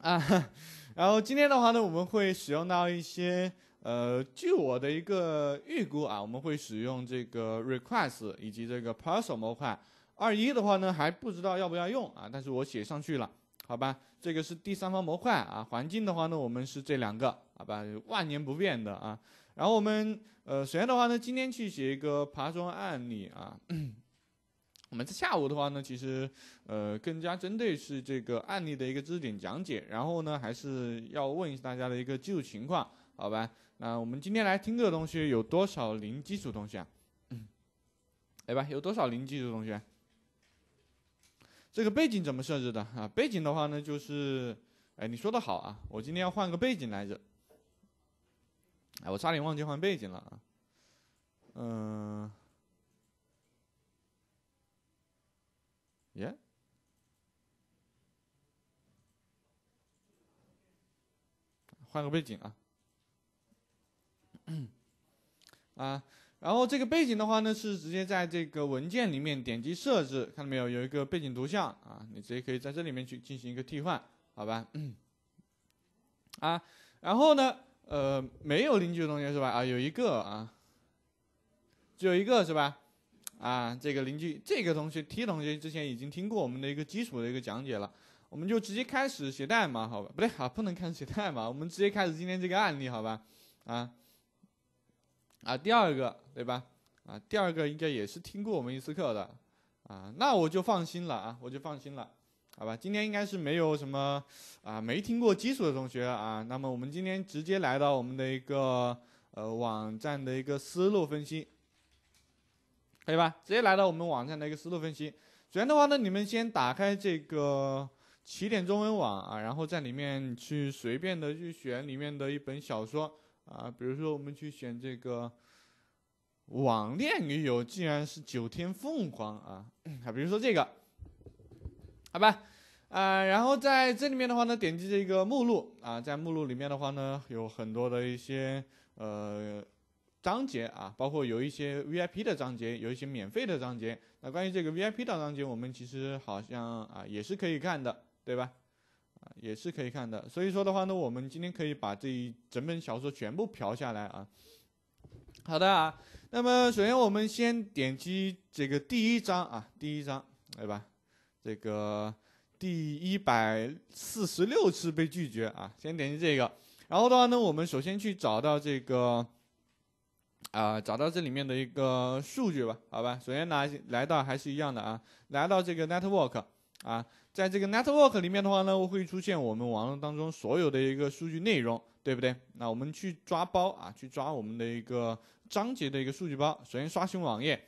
啊，然后今天的话呢，我们会使用到一些呃，据我的一个预估啊，我们会使用这个 request 以及这个 parcel 模块。二一的话呢，还不知道要不要用啊，但是我写上去了，好吧？这个是第三方模块啊。环境的话呢，我们是这两个，好吧？万年不变的啊。然后我们呃，首先的话呢，今天去写一个爬虫案例啊。我们下午的话呢，其实，呃，更加针对是这个案例的一个知识点讲解，然后呢，还是要问一下大家的一个基础情况，好吧？那我们今天来听课的同学有多少零基础同学？来吧，有多少零基础同学？这个背景怎么设置的啊？背景的话呢，就是，哎，你说的好啊，我今天要换个背景来着，哎，我差点忘记换背景了啊，嗯。耶，换个背景啊！啊，然后这个背景的话呢，是直接在这个文件里面点击设置，看到没有？有一个背景图像啊，你直接可以在这里面去进行一个替换，好吧？啊，然后呢，呃，没有邻居的同学是吧？啊，有一个啊，只有一个是吧？啊，这个邻居，这个同学，T 同学之前已经听过我们的一个基础的一个讲解了，我们就直接开始写代码，好吧？不对啊，不能开始写代码，我们直接开始今天这个案例，好吧？啊，啊，第二个，对吧？啊，第二个应该也是听过我们一次课的，啊，那我就放心了啊，我就放心了，好吧？今天应该是没有什么啊，没听过基础的同学啊，那么我们今天直接来到我们的一个呃网站的一个思路分析。可以吧？直接来到我们网站的一个思路分析。首先的话呢，你们先打开这个起点中文网啊，然后在里面去随便的去选里面的一本小说啊，比如说我们去选这个网恋女友，竟然是九天凤凰啊，啊，比如说这个，好吧？啊，然后在这里面的话呢，点击这个目录啊，在目录里面的话呢，有很多的一些呃。章节啊，包括有一些 VIP 的章节，有一些免费的章节。那关于这个 VIP 的章节，我们其实好像啊也是可以看的，对吧？啊，也是可以看的。所以说的话呢，我们今天可以把这一整本小说全部嫖下来啊。好的啊，那么首先我们先点击这个第一章啊，第一章对吧？这个第一百四十六次被拒绝啊，先点击这个。然后的话呢，我们首先去找到这个。啊，找到这里面的一个数据吧，好吧。首先来来到还是一样的啊，来到这个 network 啊，在这个 network 里面的话呢，会出现我们网络当中所有的一个数据内容，对不对？那我们去抓包啊，去抓我们的一个章节的一个数据包。首先刷新网页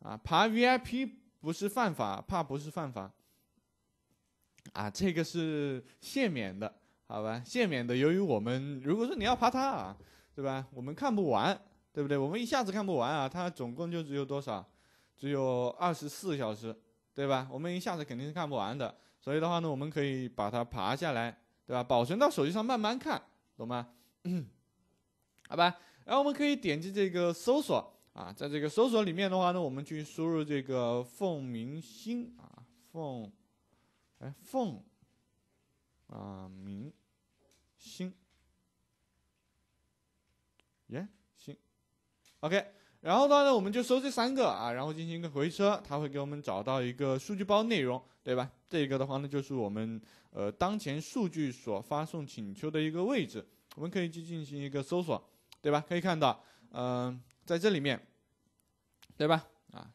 啊，爬 VIP 不是犯法，怕不是犯法啊？这个是限免的，好吧？限免的，由于我们如果说你要爬它啊，对吧？我们看不完。对不对？我们一下子看不完啊，它总共就只有多少，只有二十四小时，对吧？我们一下子肯定是看不完的，所以的话呢，我们可以把它爬下来，对吧？保存到手机上慢慢看，懂吗？好吧。然后我们可以点击这个搜索啊，在这个搜索里面的话呢，我们去输入这个“凤明星”啊，凤，哎，凤啊，明星，耶。OK，然后的话呢，我们就搜这三个啊，然后进行一个回车，它会给我们找到一个数据包内容，对吧？这个的话呢，就是我们呃当前数据所发送请求的一个位置，我们可以去进行一个搜索，对吧？可以看到，嗯，在这里面，对吧？啊，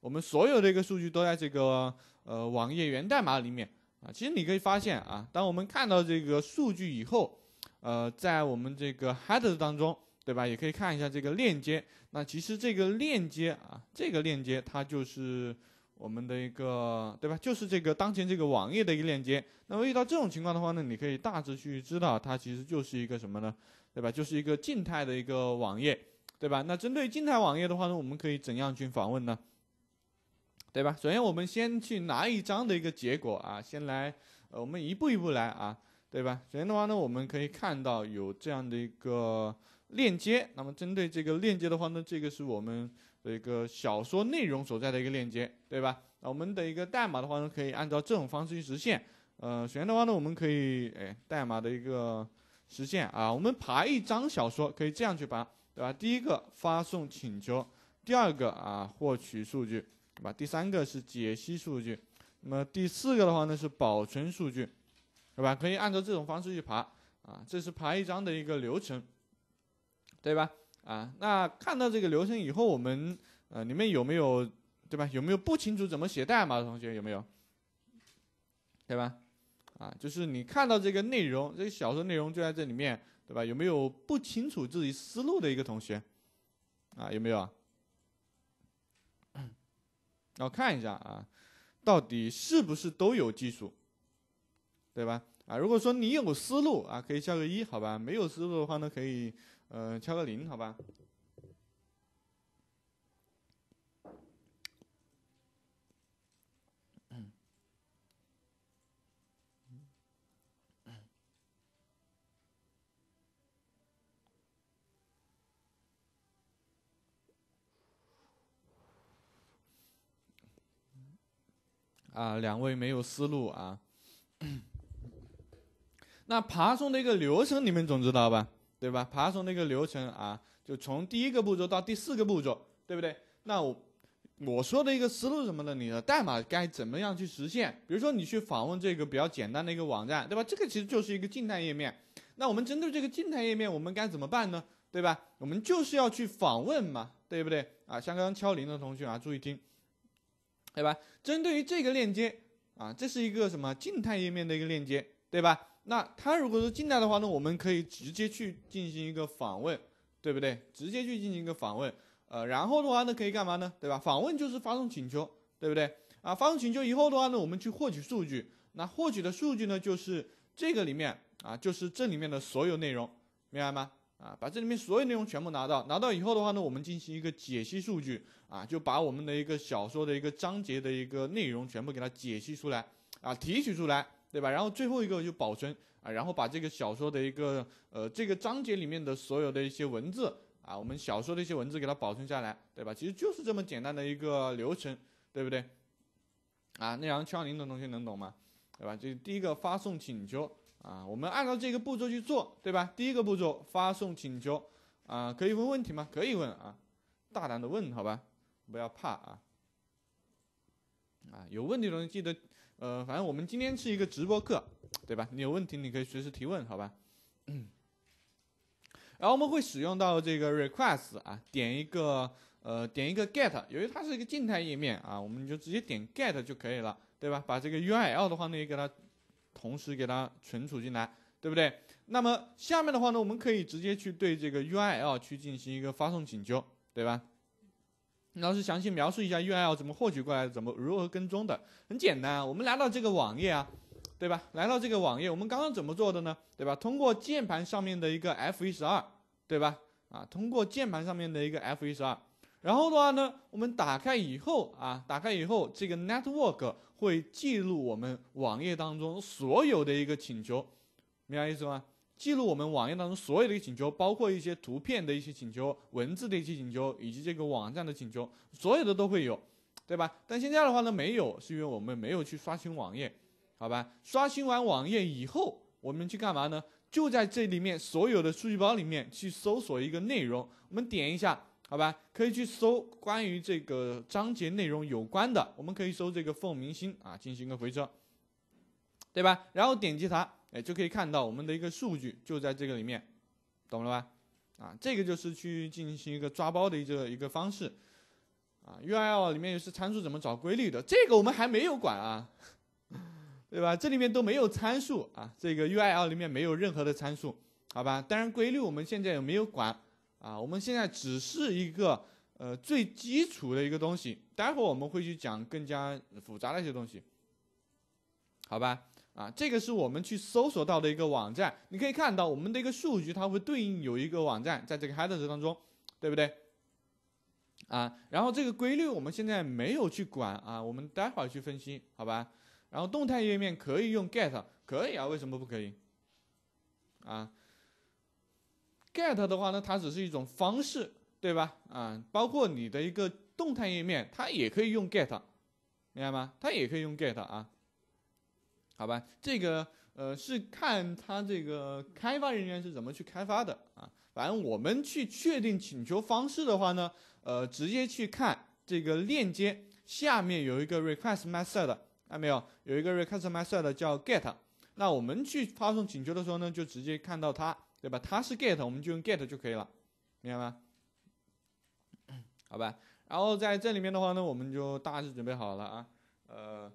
我们所有的一个数据都在这个呃网页源代码里面啊。其实你可以发现啊，当我们看到这个数据以后，呃，在我们这个 header 当中。对吧？也可以看一下这个链接。那其实这个链接啊，这个链接它就是我们的一个，对吧？就是这个当前这个网页的一个链接。那么遇到这种情况的话呢，你可以大致去知道它其实就是一个什么呢？对吧？就是一个静态的一个网页，对吧？那针对静态网页的话呢，我们可以怎样去访问呢？对吧？首先我们先去拿一张的一个结果啊，先来，呃，我们一步一步来啊，对吧？首先的话呢，我们可以看到有这样的一个。链接，那么针对这个链接的话呢，这个是我们的一个小说内容所在的一个链接，对吧？那我们的一个代码的话呢，可以按照这种方式去实现。呃，首先的话呢，我们可以哎代码的一个实现啊，我们爬一张小说可以这样去爬，对吧？第一个发送请求，第二个啊获取数据，对吧？第三个是解析数据，那么第四个的话呢是保存数据，对吧？可以按照这种方式去爬啊，这是爬一张的一个流程。对吧？啊，那看到这个流程以后，我们呃，你们有没有对吧？有没有不清楚怎么写代码的同学？有没有？对吧？啊，就是你看到这个内容，这个小说内容就在这里面，对吧？有没有不清楚自己思路的一个同学？啊，有没有啊？我看一下啊，到底是不是都有技术，对吧？啊，如果说你有思路啊，可以敲个一，好吧？没有思路的话呢，可以。呃，敲个零，好吧。啊，两位没有思路啊。那爬虫的一个流程，你们总知道吧？对吧？爬虫的一个流程啊，就从第一个步骤到第四个步骤，对不对？那我我说的一个思路是什么呢？你的代码该怎么样去实现？比如说你去访问这个比较简单的一个网站，对吧？这个其实就是一个静态页面。那我们针对这个静态页面，我们该怎么办呢？对吧？我们就是要去访问嘛，对不对？啊，像刚刚敲铃的同学啊，注意听，对吧？针对于这个链接啊，这是一个什么静态页面的一个链接，对吧？那它如果是进来的话呢，我们可以直接去进行一个访问，对不对？直接去进行一个访问，呃，然后的话呢可以干嘛呢？对吧？访问就是发送请求，对不对？啊，发送请求以后的话呢，我们去获取数据。那获取的数据呢，就是这个里面啊，就是这里面的所有内容，明白吗？啊，把这里面所有内容全部拿到，拿到以后的话呢，我们进行一个解析数据啊，就把我们的一个小说的一个章节的一个内容全部给它解析出来啊，提取出来。对吧？然后最后一个就保存啊，然后把这个小说的一个呃这个章节里面的所有的一些文字啊，我们小说的一些文字给它保存下来，对吧？其实就是这么简单的一个流程，对不对？啊，那杨敲铃的同学能懂吗？对吧？这第一个发送请求啊，我们按照这个步骤去做，对吧？第一个步骤发送请求啊，可以问问题吗？可以问啊，大胆的问好吧，不要怕啊啊，有问题的同学记得。呃，反正我们今天是一个直播课，对吧？你有问题你可以随时提问，好吧？然后我们会使用到这个 request 啊，点一个呃点一个 get，由于它是一个静态页面啊，我们就直接点 get 就可以了，对吧？把这个 U r L 的话呢也给它同时给它存储进来，对不对？那么下面的话呢，我们可以直接去对这个 U r L 去进行一个发送请求，对吧？老师详细描述一下 URL 怎么获取过来，怎么如何跟踪的？很简单啊，我们来到这个网页啊，对吧？来到这个网页，我们刚刚怎么做的呢？对吧？通过键盘上面的一个 F12，对吧？啊，通过键盘上面的一个 F12，然后的话呢，我们打开以后啊，打开以后，这个 Network 会记录我们网页当中所有的一个请求，明白意思吗？记录我们网页当中所有的一个请求，包括一些图片的一些请求、文字的一些请求，以及这个网站的请求，所有的都会有，对吧？但现在的话呢，没有，是因为我们没有去刷新网页，好吧？刷新完网页以后，我们去干嘛呢？就在这里面所有的数据包里面去搜索一个内容，我们点一下，好吧？可以去搜关于这个章节内容有关的，我们可以搜这个“凤明星”啊，进行一个回车，对吧？然后点击它。哎，就可以看到我们的一个数据就在这个里面，懂了吧？啊，这个就是去进行一个抓包的一个一个方式啊。U I L 里面也是参数怎么找规律的？这个我们还没有管啊，对吧？这里面都没有参数啊，这个 U I L 里面没有任何的参数，好吧？当然，规律我们现在也没有管啊，我们现在只是一个呃最基础的一个东西，待会我们会去讲更加复杂的一些东西，好吧？啊，这个是我们去搜索到的一个网站，你可以看到我们的一个数据，它会对应有一个网站在这个 headers 当中，对不对？啊，然后这个规律我们现在没有去管啊，我们待会儿去分析，好吧？然后动态页面可以用 get，可以啊？为什么不可以？啊，get 的话呢，它只是一种方式，对吧？啊，包括你的一个动态页面，它也可以用 get，明白吗？它也可以用 get 啊。好吧，这个呃是看他这个开发人员是怎么去开发的啊。反正我们去确定请求方式的话呢，呃，直接去看这个链接下面有一个 request method，看到没有？有一个 request method 叫 get。那我们去发送请求的时候呢，就直接看到它，对吧？它是 get，我们就用 get 就可以了，明白吗？好吧。然后在这里面的话呢，我们就大致准备好了啊，呃。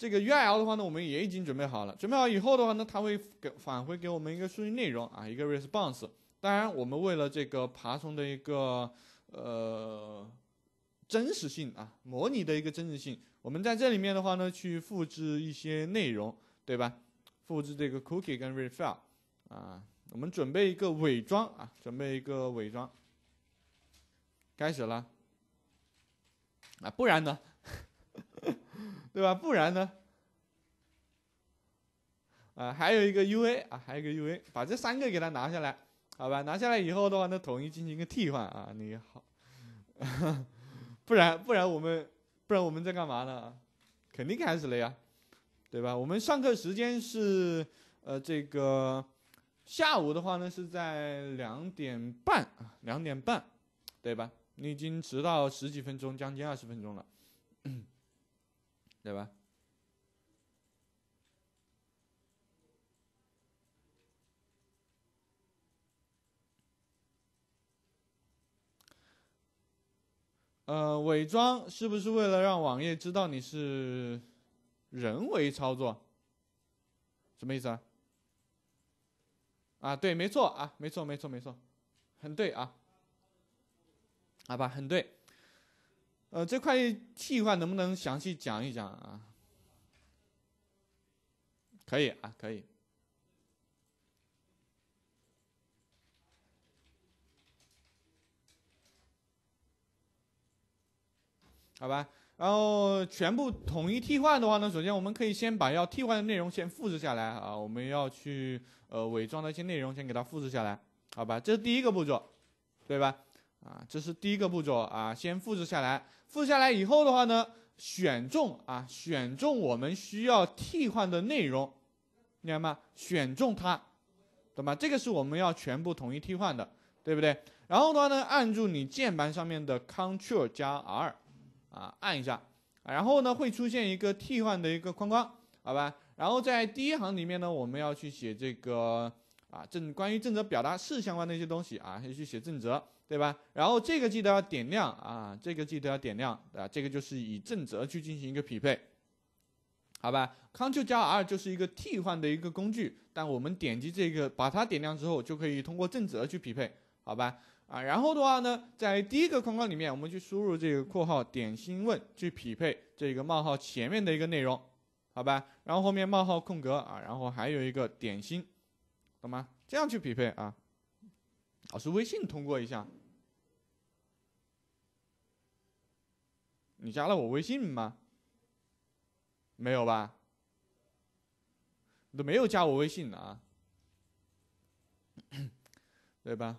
这个 URL 的话呢，我们也已经准备好了。准备好以后的话呢，它会给返回给我们一个数据内容啊，一个 response。当然，我们为了这个爬虫的一个呃真实性啊，模拟的一个真实性，我们在这里面的话呢，去复制一些内容，对吧？复制这个 cookie 跟 r e f e r l 啊，我们准备一个伪装啊，准备一个伪装，开始了啊，不然呢？对吧？不然呢？啊，还有一个 U A 啊，还有一个 U A，把这三个给他拿下来，好吧？拿下来以后的话，那统一进行一个替换啊。你好，不然不然我们不然我们在干嘛呢？肯定开始了呀，对吧？我们上课时间是呃这个下午的话呢是在两点半啊，两点半，对吧？你已经迟到十几分钟，将近二十分钟了。对吧？呃，伪装是不是为了让网页知道你是人为操作？什么意思啊？啊，对，没错啊，没错，没错，没错，很对啊，好吧，很对。呃，这块替换能不能详细讲一讲啊？可以啊，可以。好吧，然后全部统一替换的话呢，首先我们可以先把要替换的内容先复制下来啊，我们要去呃伪装的一些内容先给它复制下来，好吧？这是第一个步骤，对吧？啊，这是第一个步骤啊，先复制下来。复下来以后的话呢，选中啊，选中我们需要替换的内容，明白吗？选中它，懂吗？这个是我们要全部统一替换的，对不对？然后的话呢，按住你键盘上面的 CTRL 加 R，啊，按一下，然后呢会出现一个替换的一个框框，好吧？然后在第一行里面呢，我们要去写这个啊，正关于正则表达式相关的一些东西啊，要去写正则。对吧？然后这个记得要点亮啊，这个记得要点亮啊，这个就是以正则去进行一个匹配，好吧？Ctrl 加 R 就是一个替换的一个工具，但我们点击这个把它点亮之后，就可以通过正则去匹配，好吧？啊，然后的话呢，在第一个框框里面，我们去输入这个括号点心问去匹配这个冒号前面的一个内容，好吧？然后后面冒号空格啊，然后还有一个点心，懂吗？这样去匹配啊？老师微信通过一下。你加了我微信吗？没有吧？你都没有加我微信啊？对吧？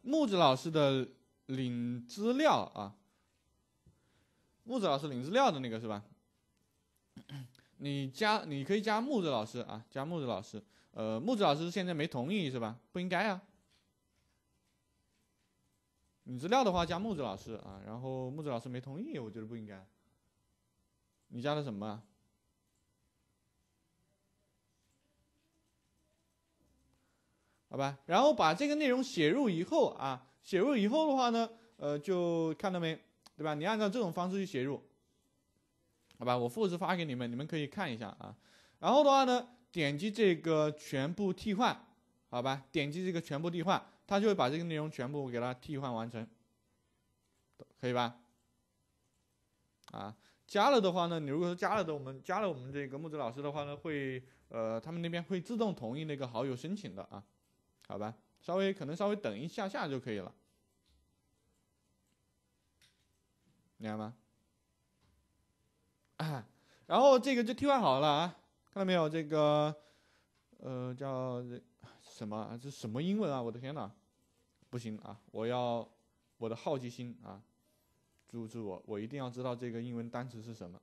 木子老师的领资料啊，木子老师领资料的那个是吧？你加，你可以加木子老师啊，加木子老师。呃，木子老师现在没同意是吧？不应该啊。你资料的话加木子老师啊，然后木子老师没同意，我觉得不应该。你加的什么？好吧，然后把这个内容写入以后啊，写入以后的话呢，呃，就看到没，对吧？你按照这种方式去写入。好吧，我复制发给你们，你们可以看一下啊。然后的话呢，点击这个全部替换，好吧，点击这个全部替换，它就会把这个内容全部给它替换完成，可以吧？啊，加了的话呢，你如果说加了的，我们加了我们这个木子老师的话呢，会呃，他们那边会自动同意那个好友申请的啊。好吧，稍微可能稍微等一下下就可以了，明白吗？啊，然后这个就替换好了啊，看到没有？这个，呃，叫什么？这什么英文啊？我的天哪，不行啊！我要我的好奇心啊，阻止我，我一定要知道这个英文单词是什么。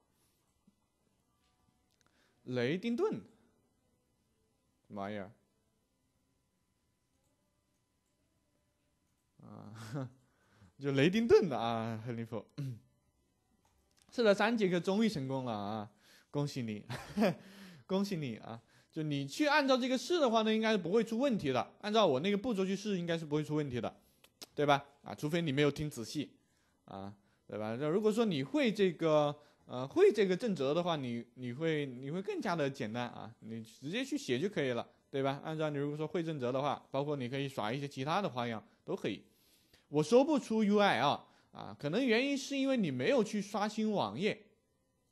雷丁顿，妈呀！啊，就雷丁顿的啊，利离嗯试了三节课，终于成功了啊！恭喜你，恭喜你啊！就你去按照这个试的话呢，应该是不会出问题的。按照我那个步骤去试，应该是不会出问题的，对吧？啊，除非你没有听仔细，啊，对吧？那如果说你会这个，呃，会这个正则的话，你你会你会更加的简单啊！你直接去写就可以了，对吧？按照你如果说会正则的话，包括你可以耍一些其他的花样，都可以。我说不出 U I 啊。啊，可能原因是因为你没有去刷新网页，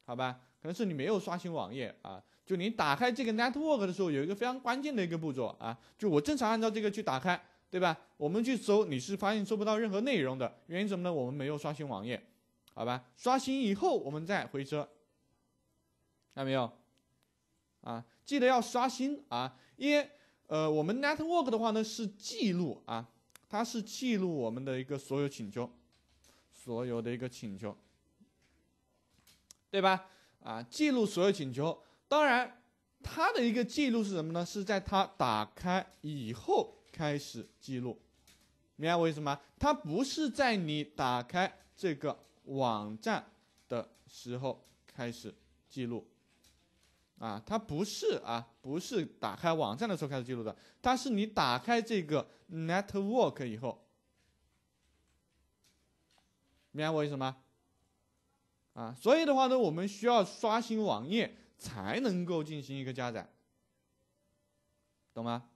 好吧？可能是你没有刷新网页啊。就你打开这个 network 的时候，有一个非常关键的一个步骤啊。就我正常按照这个去打开，对吧？我们去搜，你是发现搜不到任何内容的。原因什么呢？我们没有刷新网页，好吧？刷新以后我们再回车，看到没有？啊，记得要刷新啊，因为呃，我们 network 的话呢是记录啊，它是记录我们的一个所有请求。所有的一个请求，对吧？啊，记录所有请求。当然，它的一个记录是什么呢？是在它打开以后开始记录，明白我意思吗？它不是在你打开这个网站的时候开始记录，啊，它不是啊，不是打开网站的时候开始记录的，它是你打开这个 network 以后。明白我意思吗？啊，所以的话呢，我们需要刷新网页才能够进行一个加载，懂吗？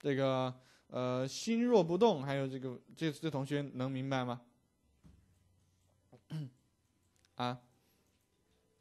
这个呃，心若不动，还有这个这这同学能明白吗？啊，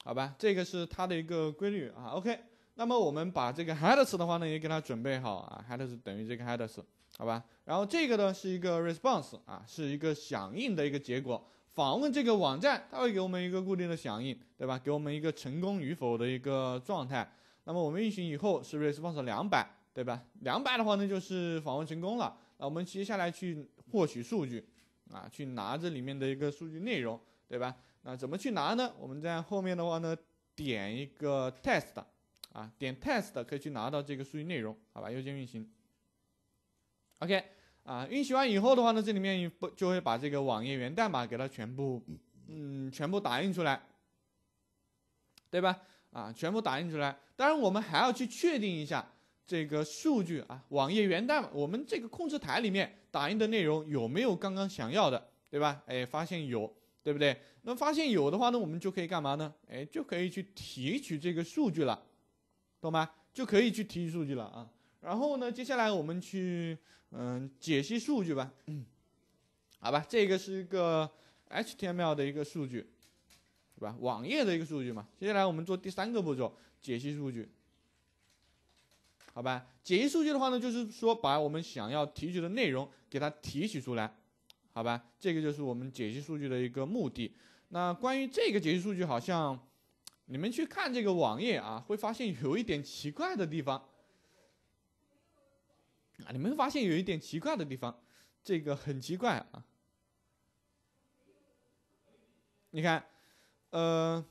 好吧，这个是它的一个规律啊。OK。那么我们把这个 headers 的话呢也给它准备好啊，headers 等于这个 headers，好吧？然后这个呢是一个 response 啊，是一个响应的一个结果。访问这个网站，它会给我们一个固定的响应，对吧？给我们一个成功与否的一个状态。那么我们运行以后，是是 response 两百，对吧？两百的话呢就是访问成功了。那我们接下来去获取数据，啊，去拿这里面的一个数据内容，对吧？那怎么去拿呢？我们在后面的话呢点一个 test。啊，点 test 可以去拿到这个数据内容，好吧？右键运行，OK，啊，运行完以后的话呢，这里面不就会把这个网页源代码给它全部，嗯，全部打印出来，对吧？啊，全部打印出来。当然，我们还要去确定一下这个数据啊，网页源代码，我们这个控制台里面打印的内容有没有刚刚想要的，对吧？哎，发现有，对不对？那发现有的话呢，我们就可以干嘛呢？哎，就可以去提取这个数据了。懂吗？就可以去提取数据了啊。然后呢，接下来我们去嗯解析数据吧。好吧，这个是一个 HTML 的一个数据，是吧？网页的一个数据嘛。接下来我们做第三个步骤，解析数据。好吧，解析数据的话呢，就是说把我们想要提取的内容给它提取出来，好吧？这个就是我们解析数据的一个目的。那关于这个解析数据，好像。你们去看这个网页啊，会发现有一点奇怪的地方啊！你们发现有一点奇怪的地方，这个很奇怪啊！你看，呃，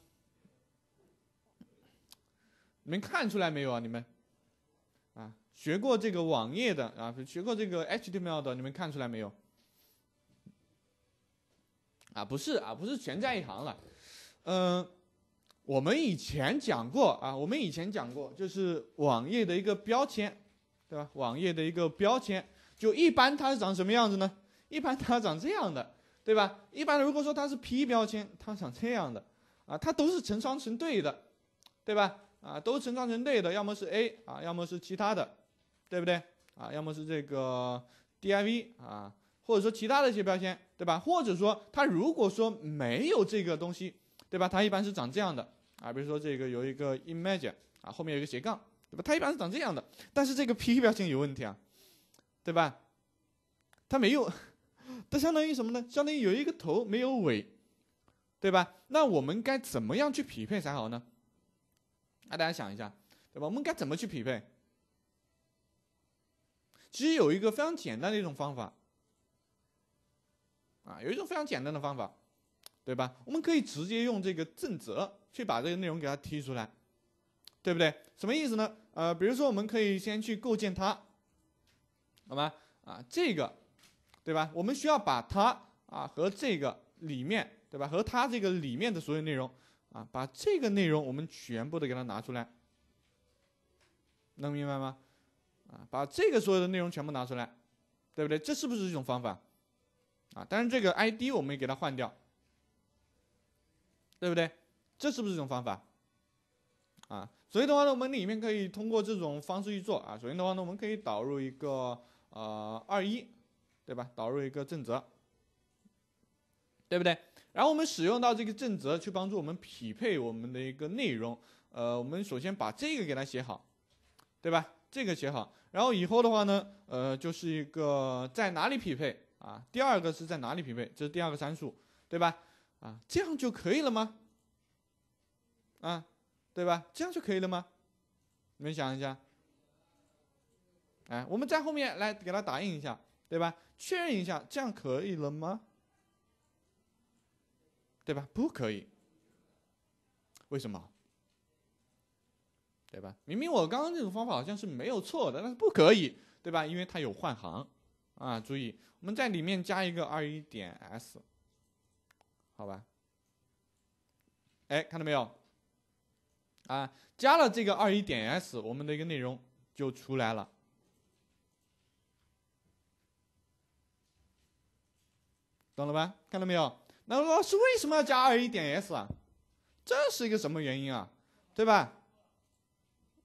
你们看出来没有啊？你们啊，学过这个网页的啊，学过这个 HTML 的，你们看出来没有？啊，不是啊，不是全在一行了，嗯。我们以前讲过啊，我们以前讲过，就是网页的一个标签，对吧？网页的一个标签，就一般它是长什么样子呢？一般它长这样的，对吧？一般如果说它是 P 标签，它长这样的，啊，它都是成双成对的，对吧？啊，都成双成对的，要么是 A 啊，要么是其他的，对不对？啊，要么是这个 DIV 啊，或者说其他的一些标签，对吧？或者说它如果说没有这个东西。对吧？它一般是长这样的啊，比如说这个有一个 image 啊，后面有一个斜杠，对吧？它一般是长这样的，但是这个 P 表情有问题啊，对吧？它没有，它相当于什么呢？相当于有一个头没有尾，对吧？那我们该怎么样去匹配才好呢？那大家想一下，对吧？我们该怎么去匹配？其实有一个非常简单的一种方法啊，有一种非常简单的方法。对吧？我们可以直接用这个正则去把这个内容给它提出来，对不对？什么意思呢？呃，比如说我们可以先去构建它，好吗？啊，这个，对吧？我们需要把它啊和这个里面，对吧？和它这个里面的所有内容啊，把这个内容我们全部的给它拿出来，能明白吗？啊，把这个所有的内容全部拿出来，对不对？这是不是一种方法？啊，当然这个 ID 我们也给它换掉。对不对？这是不是一种方法啊？所以的话呢，我们里面可以通过这种方式去做啊。首先的话呢，我们可以导入一个呃二一，对吧？导入一个正则，对不对？然后我们使用到这个正则去帮助我们匹配我们的一个内容。呃，我们首先把这个给它写好，对吧？这个写好，然后以后的话呢，呃，就是一个在哪里匹配啊？第二个是在哪里匹配？这是第二个参数，对吧？啊，这样就可以了吗？啊，对吧？这样就可以了吗？你们想一下。哎，我们在后面来给它打印一下，对吧？确认一下，这样可以了吗？对吧？不可以。为什么？对吧？明明我刚刚这种方法好像是没有错的，但是不可以，对吧？因为它有换行啊。注意，我们在里面加一个二一点 s。好吧，哎，看到没有？啊，加了这个二一点 s，我们的一个内容就出来了，懂了吧？看到没有？那老师为什么要加二一点 s 啊？这是一个什么原因啊？对吧？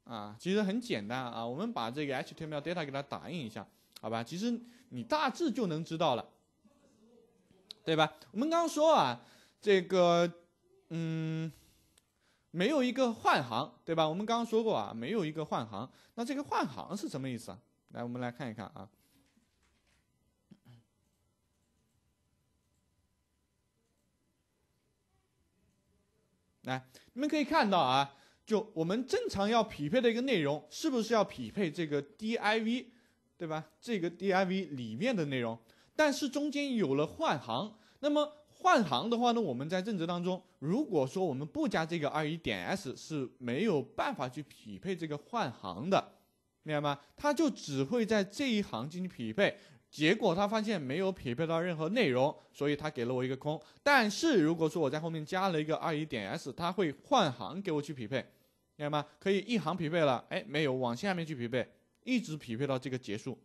啊，其实很简单啊，我们把这个 h t m l data 给它打印一下，好吧？其实你大致就能知道了。对吧？我们刚刚说啊，这个，嗯，没有一个换行，对吧？我们刚刚说过啊，没有一个换行。那这个换行是什么意思啊？来，我们来看一看啊。来，你们可以看到啊，就我们正常要匹配的一个内容，是不是要匹配这个 div，对吧？这个 div 里面的内容。但是中间有了换行，那么换行的话呢，我们在正则当中，如果说我们不加这个二一点 s 是没有办法去匹配这个换行的，明白吗？它就只会在这一行进行匹配，结果它发现没有匹配到任何内容，所以它给了我一个空。但是如果说我在后面加了一个二一点 s，它会换行给我去匹配，明白吗？可以一行匹配了，哎，没有往下面去匹配，一直匹配到这个结束，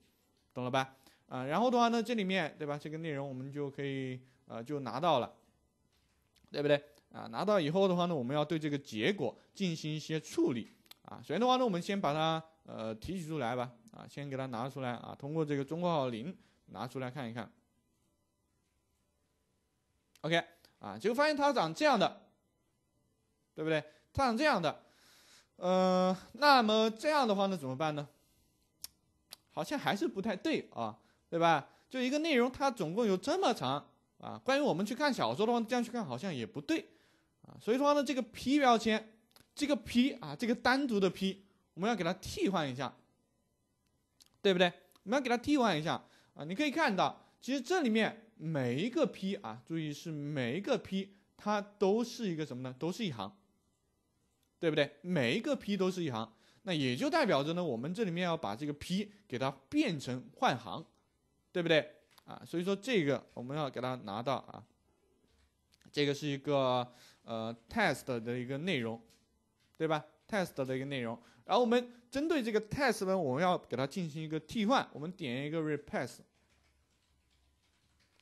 懂了吧？啊，然后的话呢，这里面对吧，这个内容我们就可以呃就拿到了，对不对？啊，拿到以后的话呢，我们要对这个结果进行一些处理啊。首先的话呢，我们先把它呃提取出来吧，啊，先给它拿出来啊，通过这个中括号零拿出来看一看。OK，啊，结果发现它长这样的，对不对？它长这样的，呃，那么这样的话呢，怎么办呢？好像还是不太对啊。对吧？就一个内容，它总共有这么长啊。关于我们去看小说的话，这样去看好像也不对啊。所以说呢，这个 p 标签，这个 p 啊，这个单独的 p，我们要给它替换一下，对不对？我们要给它替换一下啊。你可以看到，其实这里面每一个 p 啊，注意是每一个 p，它都是一个什么呢？都是一行，对不对？每一个 p 都是一行，那也就代表着呢，我们这里面要把这个 p 给它变成换行。对不对啊？所以说这个我们要给它拿到啊。这个是一个呃 test 的一个内容，对吧？test 的一个内容。然后我们针对这个 test 呢，我们要给它进行一个替换，我们点一个 replace，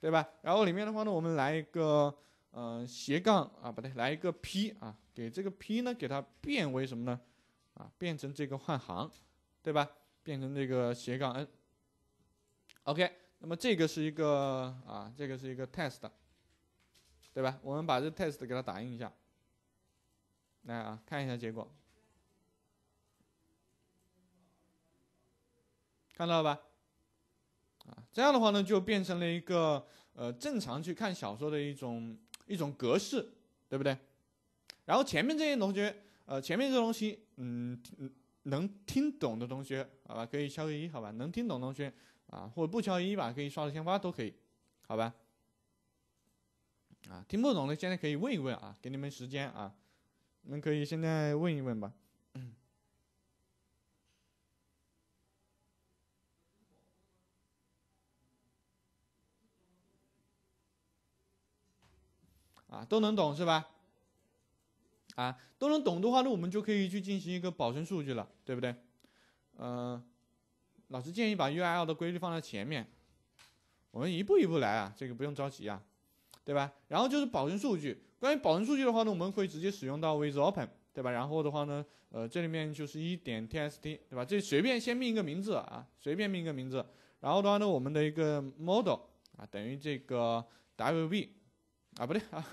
对吧？然后里面的话呢，我们来一个呃斜杠啊，不对，来一个 p 啊，给这个 p 呢给它变为什么呢？啊，变成这个换行，对吧？变成这个斜杠 n。OK，那么这个是一个啊，这个是一个 test，对吧？我们把这 test 给它打印一下，来啊，看一下结果，看到了吧？啊，这样的话呢，就变成了一个呃正常去看小说的一种一种格式，对不对？然后前面这些同学，呃，前面这东西，嗯，能听懂的同学，好吧，可以敲个一，好吧？能听懂同学。啊，或者不敲一吧，可以刷朵鲜花都可以，好吧？啊，听不懂的现在可以问一问啊，给你们时间啊，你们可以现在问一问吧。啊，都能懂是吧？啊，都能懂的话，那我们就可以去进行一个保存数据了，对不对？嗯。老师建议把 URL 的规律放在前面，我们一步一步来啊，这个不用着急啊，对吧？然后就是保存数据。关于保存数据的话呢，我们可以直接使用到 with open，对吧？然后的话呢，呃，这里面就是一点 t s t 对吧？这随便先命一个名字啊，随便命一个名字。然后的话呢，我们的一个 model 啊等于这个 wb 啊不对啊，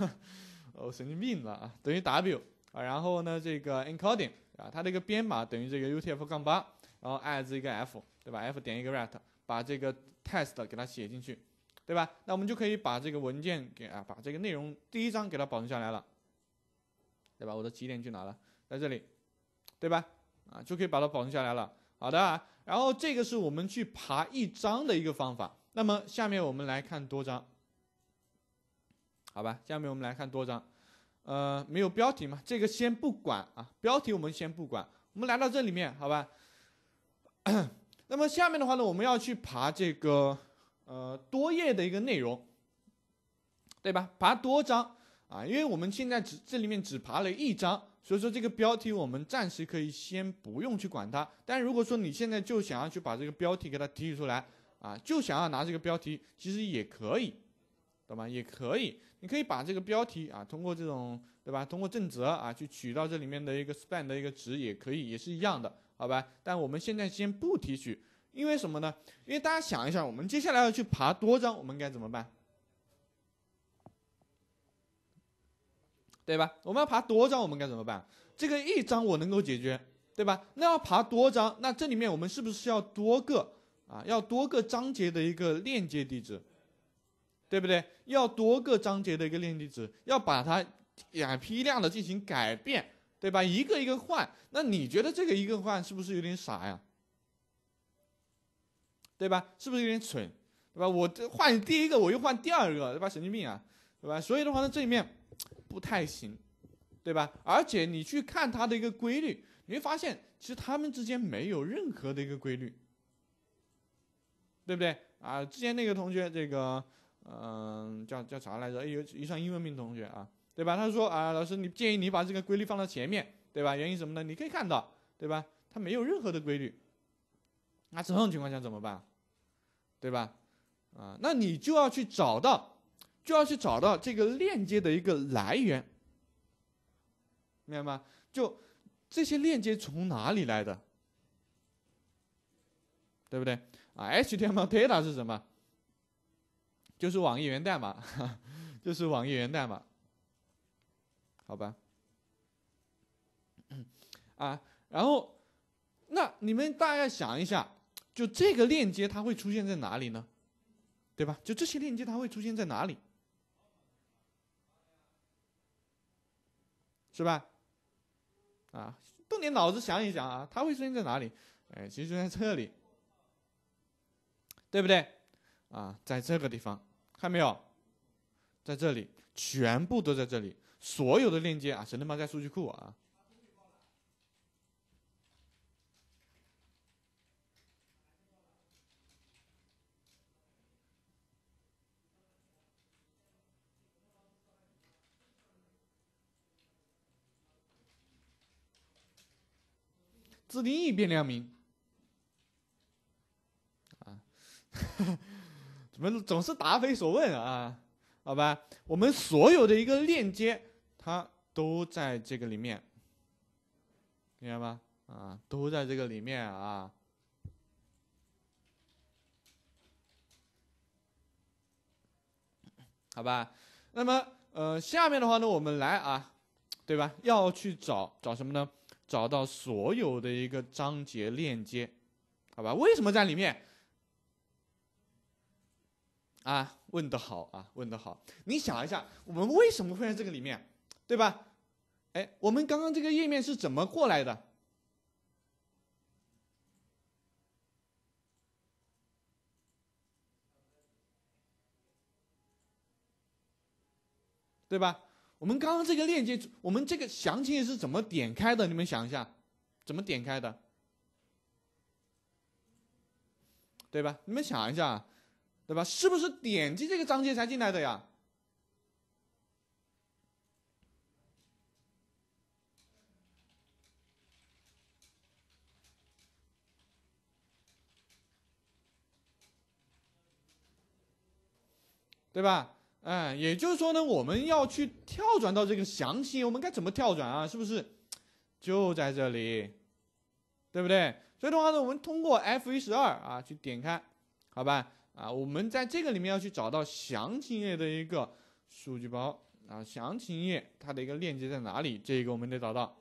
哦 神经病了啊，等于 w 啊。然后呢，这个 encoding 啊，它的一个编码等于这个 utf-8。然后，as 一个 f，对吧？f 点一个 r i t 把这个 test 给它写进去，对吧？那我们就可以把这个文件给啊，把这个内容第一章给它保存下来了，对吧？我的起点去哪了？在这里，对吧？啊，就可以把它保存下来了。好的，然后这个是我们去爬一章的一个方法。那么，下面我们来看多章，好吧？下面我们来看多章，呃，没有标题嘛？这个先不管啊，标题我们先不管。我们来到这里面，好吧？那么下面的话呢，我们要去爬这个呃多页的一个内容，对吧？爬多张啊，因为我们现在只这里面只爬了一张，所以说这个标题我们暂时可以先不用去管它。但如果说你现在就想要去把这个标题给它提取出来啊，就想要拿这个标题，其实也可以，懂吧？也可以，你可以把这个标题啊，通过这种对吧，通过正则啊去取到这里面的一个 span 的一个值，也可以，也是一样的。好吧，但我们现在先不提取，因为什么呢？因为大家想一想，我们接下来要去爬多张，我们该怎么办？对吧？我们要爬多张，我们该怎么办？这个一张我能够解决，对吧？那要爬多张，那这里面我们是不是需要多个啊？要多个章节的一个链接地址，对不对？要多个章节的一个链接地址，要把它呀批量的进行改变。对吧？一个一个换，那你觉得这个一个换是不是有点傻呀？对吧？是不是有点蠢？对吧？我换第一个，我又换第二个，对吧？神经病啊，对吧？所以的话，呢，这里面不太行，对吧？而且你去看它的一个规律，你会发现其实它们之间没有任何的一个规律，对不对啊？之前那个同学，这个嗯，叫叫啥来着？哎，有一上英文名同学啊。对吧？他说啊，老师，你建议你把这个规律放到前面，对吧？原因什么呢？你可以看到，对吧？它没有任何的规律，那这种情况下怎么办？对吧？啊，那你就要去找到，就要去找到这个链接的一个来源，明白吗？就这些链接从哪里来的？对不对？啊，HTML、d a t a 是什么？就是网易源代码，就是网易源代码。好吧，啊，然后那你们大概想一下，就这个链接它会出现在哪里呢？对吧？就这些链接它会出现在哪里？是吧？啊，动点脑子想一想啊，它会出现在哪里？哎，其实就在这里，对不对？啊，在这个地方，看到没有？在这里，全部都在这里。所有的链接啊，神他妈在数据库啊！自定义变量名啊，怎么总是答非所问啊？好吧，我们所有的一个链接。它都在这个里面，明白吧？啊，都在这个里面啊。好吧，那么呃，下面的话呢，我们来啊，对吧？要去找找什么呢？找到所有的一个章节链接，好吧？为什么在里面？啊，问的好啊，问的好。你想一下，我们为什么会在这个里面？对吧？哎，我们刚刚这个页面是怎么过来的？对吧？我们刚刚这个链接，我们这个详情页是怎么点开的？你们想一下，怎么点开的？对吧？你们想一下，对吧？是不是点击这个章节才进来的呀？对吧？嗯，也就是说呢，我们要去跳转到这个详页，我们该怎么跳转啊？是不是就在这里，对不对？所以的话呢，我们通过 F12 啊去点开，好吧？啊，我们在这个里面要去找到详情页的一个数据包啊，详情页它的一个链接在哪里？这个我们得找到。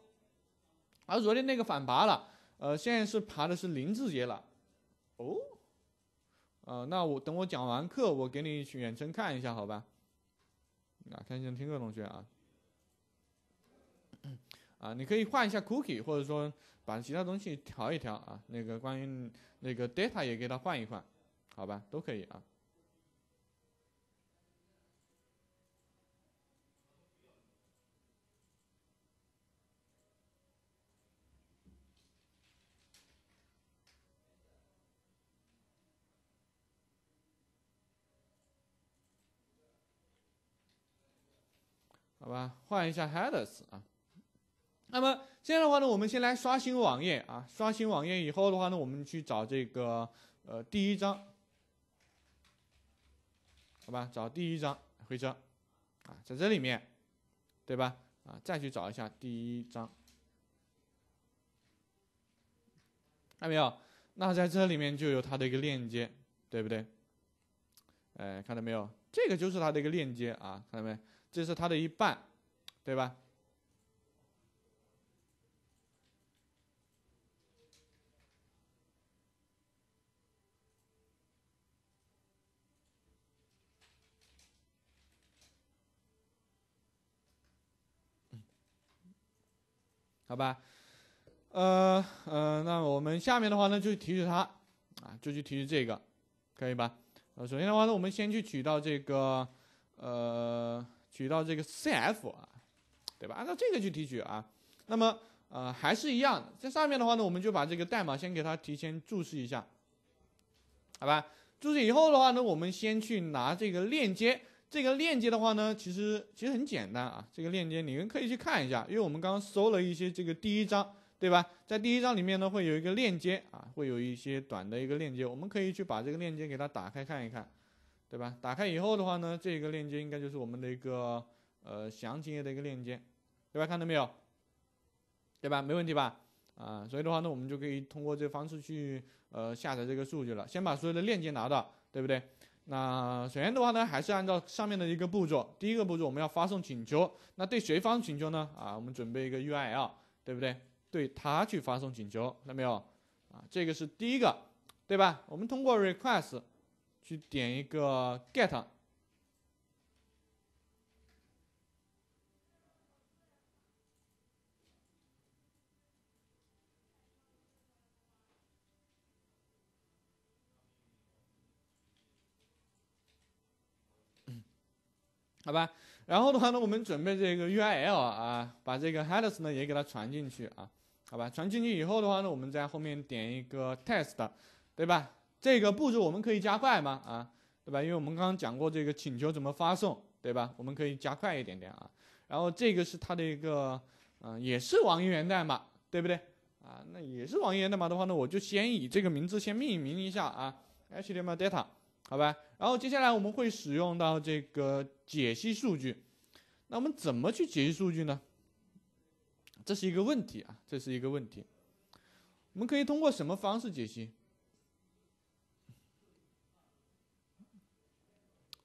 而昨天那个反爬了，呃，现在是爬的是林志杰了，哦。呃，那我等我讲完课，我给你远程看一下，好吧？啊，看一下听课同学啊。啊，你可以换一下 cookie，或者说把其他东西调一调啊。那个关于那个 data 也给他换一换，好吧？都可以啊。好吧，换一下 headers 啊。那么现在的话呢，我们先来刷新网页啊。刷新网页以后的话呢，我们去找这个呃第一张。好吧，找第一张，回车啊，在这里面，对吧？啊，再去找一下第一张，看到没有？那在这里面就有它的一个链接，对不对？哎，看到没有？这个就是它的一个链接啊，看到没？这是他的一半，对吧？好吧，呃，呃，那我们下面的话呢，就提取它，啊，就去提取这个，可以吧？呃，首先的话呢，我们先去取到这个，呃。取到这个 CF 啊，对吧？按照这个去提取啊。那么，呃，还是一样的。在上面的话呢，我们就把这个代码先给它提前注释一下，好吧？注释以后的话呢，我们先去拿这个链接。这个链接的话呢，其实其实很简单啊。这个链接你们可以去看一下，因为我们刚刚搜了一些这个第一章，对吧？在第一章里面呢，会有一个链接啊，会有一些短的一个链接，我们可以去把这个链接给它打开看一看。对吧？打开以后的话呢，这个链接应该就是我们的一个呃详情页的一个链接，对吧？看到没有？对吧？没问题吧？啊，所以的话呢，我们就可以通过这个方式去呃下载这个数据了。先把所有的链接拿到，对不对？那首先的话呢，还是按照上面的一个步骤，第一个步骤我们要发送请求。那对谁发送请求呢？啊，我们准备一个 URL，对不对？对它去发送请求，看到没有？啊，这个是第一个，对吧？我们通过 request。去点一个 get，嗯，好吧，然后的话呢，我们准备这个 U I L 啊，把这个 headers 呢也给它传进去啊，好吧，传进去以后的话呢，我们在后面点一个 test，对吧？这个步骤我们可以加快吗？啊，对吧？因为我们刚刚讲过这个请求怎么发送，对吧？我们可以加快一点点啊。然后这个是它的一个，嗯，也是网页源代码，对不对？啊，那也是网页源代码的话呢，我就先以这个名字先命名一下啊 h t m l data，好吧？然后接下来我们会使用到这个解析数据，那我们怎么去解析数据呢？这是一个问题啊，这是一个问题。我们可以通过什么方式解析？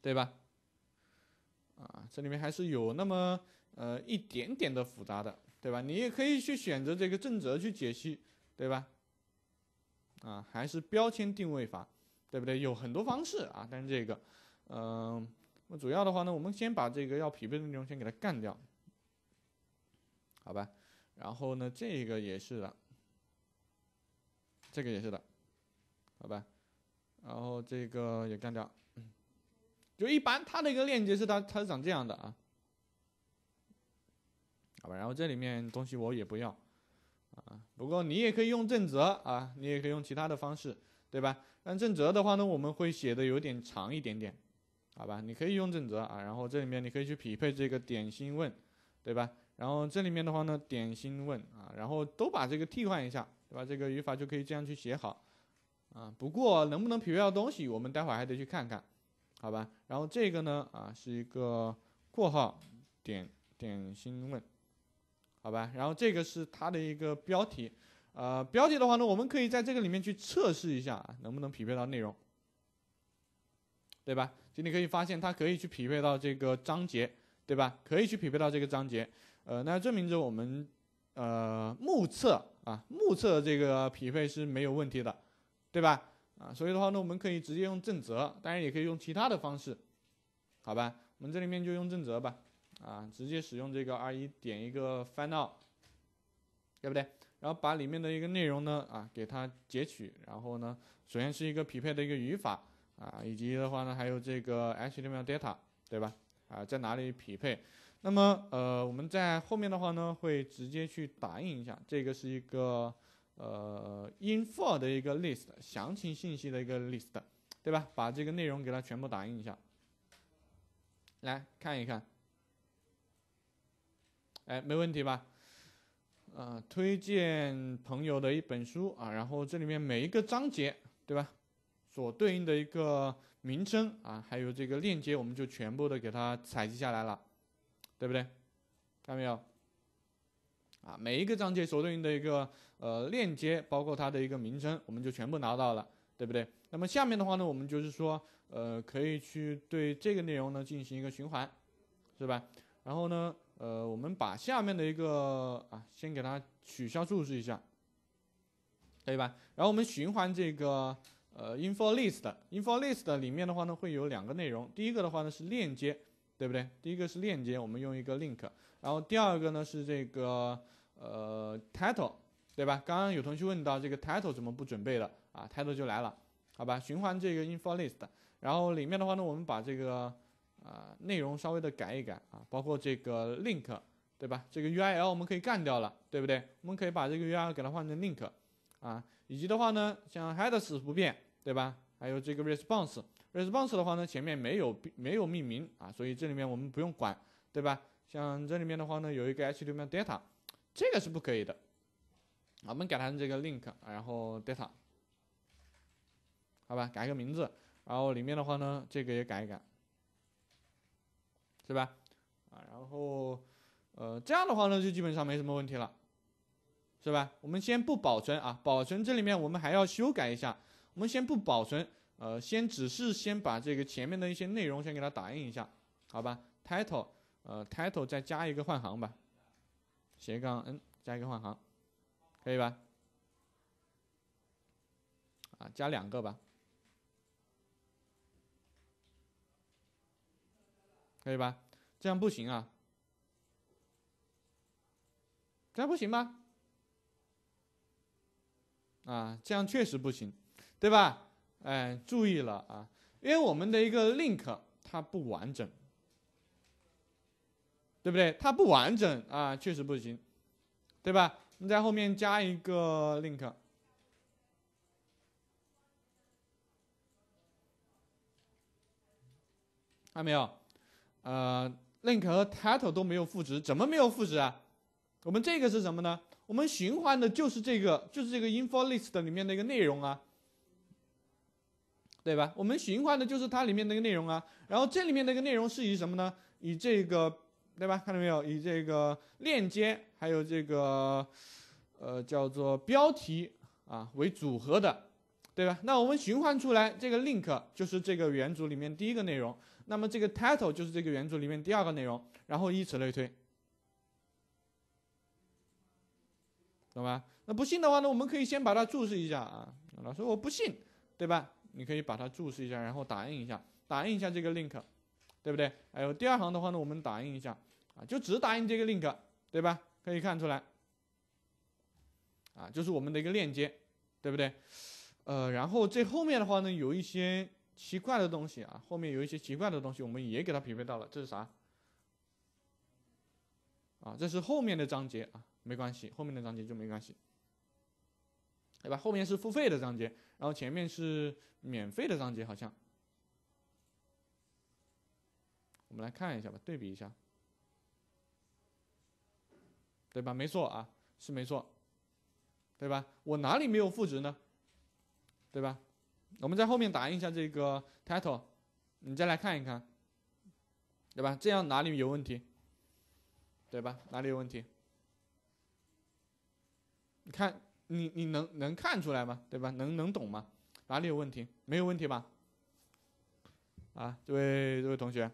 对吧？啊，这里面还是有那么呃一点点的复杂的，对吧？你也可以去选择这个正则去解析，对吧？啊，还是标签定位法，对不对？有很多方式啊，但是这个，嗯，那么主要的话呢，我们先把这个要匹配的内容先给它干掉，好吧？然后呢，这个也是的，这个也是的，好吧？然后这个也干掉。就一般，它的一个链接是它，它是长这样的啊，好吧，然后这里面东西我也不要，啊，不过你也可以用正则啊，你也可以用其他的方式，对吧？但正则的话呢，我们会写的有点长一点点，好吧？你可以用正则啊，然后这里面你可以去匹配这个点心问，对吧？然后这里面的话呢，点心问啊，然后都把这个替换一下，对吧？这个语法就可以这样去写好，啊，不过能不能匹配到东西，我们待会还得去看看。好吧，然后这个呢，啊，是一个括号点点心问，好吧，然后这个是它的一个标题，呃，标题的话呢，我们可以在这个里面去测试一下，能不能匹配到内容，对吧？就你可以发现它可以去匹配到这个章节，对吧？可以去匹配到这个章节，呃，那证明着我们呃目测啊，目测这个匹配是没有问题的，对吧？啊，所以的话呢，我们可以直接用正则，当然也可以用其他的方式，好吧？我们这里面就用正则吧。啊，直接使用这个 R 一点一个 f i n d a l 对不对？然后把里面的一个内容呢，啊，给它截取，然后呢，首先是一个匹配的一个语法啊，以及的话呢，还有这个 HTML data，对吧？啊，在哪里匹配？那么呃，我们在后面的话呢，会直接去打印一下，这个是一个。呃，info 的一个 list，详情信息的一个 list，对吧？把这个内容给它全部打印一下，来看一看。哎，没问题吧？啊，推荐朋友的一本书啊，然后这里面每一个章节，对吧？所对应的一个名称啊，还有这个链接，我们就全部的给它采集下来了，对不对？看到没有？啊，每一个章节所对应的一个。呃，链接包括它的一个名称，我们就全部拿到了，对不对？那么下面的话呢，我们就是说，呃，可以去对这个内容呢进行一个循环，是吧？然后呢，呃，我们把下面的一个啊，先给它取消注释一下，可以吧？然后我们循环这个呃，info list，info list 里面的话呢会有两个内容，第一个的话呢是链接，对不对？第一个是链接，我们用一个 link，然后第二个呢是这个呃 title。对吧？刚刚有同学问到这个 title 怎么不准备了啊？title 就来了，好吧？循环这个 info list，然后里面的话呢，我们把这个啊内容稍微的改一改啊，包括这个 link，对吧？这个 U I L 我们可以干掉了，对不对？我们可以把这个 U I L 给它换成 link，啊，以及的话呢，像 headers 不变，对吧？还有这个 response，response 的话呢，前面没有没有命名啊，所以这里面我们不用管，对吧？像这里面的话呢，有一个 h t data，这个是不可以的。我们改它这个 link，然后 data，好吧，改个名字，然后里面的话呢，这个也改一改，是吧？啊，然后呃，这样的话呢，就基本上没什么问题了，是吧？我们先不保存啊，保存这里面我们还要修改一下，我们先不保存，呃，先只是先把这个前面的一些内容先给它打印一下，好吧？title，呃，title 再加一个换行吧，斜杠 n 加一个换行。可以吧？啊，加两个吧。可以吧？这样不行啊，这样不行吧？啊，这样确实不行，对吧？哎，注意了啊，因为我们的一个 link 它不完整，对不对？它不完整啊，确实不行，对吧？你在后面加一个 link，看到没有？呃，link 和 title 都没有赋值，怎么没有赋值啊？我们这个是什么呢？我们循环的就是这个，就是这个 info list 里面的一个内容啊，对吧？我们循环的就是它里面的一个内容啊。然后这里面的一个内容是以什么呢？以这个。对吧？看到没有？以这个链接还有这个，呃，叫做标题啊，为组合的，对吧？那我们循环出来这个 link 就是这个元组里面第一个内容，那么这个 title 就是这个元组里面第二个内容，然后以此类推，懂吧？那不信的话呢，我们可以先把它注释一下啊。老师，我不信，对吧？你可以把它注释一下，然后打印一下，打印一下这个 link。对不对？还有第二行的话呢，我们打印一下啊，就只打印这个 link，对吧？可以看出来，啊，就是我们的一个链接，对不对？呃，然后这后面的话呢，有一些奇怪的东西啊，后面有一些奇怪的东西，我们也给它匹配到了，这是啥？啊，这是后面的章节啊，没关系，后面的章节就没关系，对吧？后面是付费的章节，然后前面是免费的章节，好像。我们来看一下吧，对比一下，对吧？没错啊，是没错，对吧？我哪里没有赋值呢？对吧？我们在后面打印一下这个 title，你再来看一看，对吧？这样哪里有问题？对吧？哪里有问题？你看，你你能能看出来吗？对吧？能能懂吗？哪里有问题？没有问题吧？啊，这位这位同学。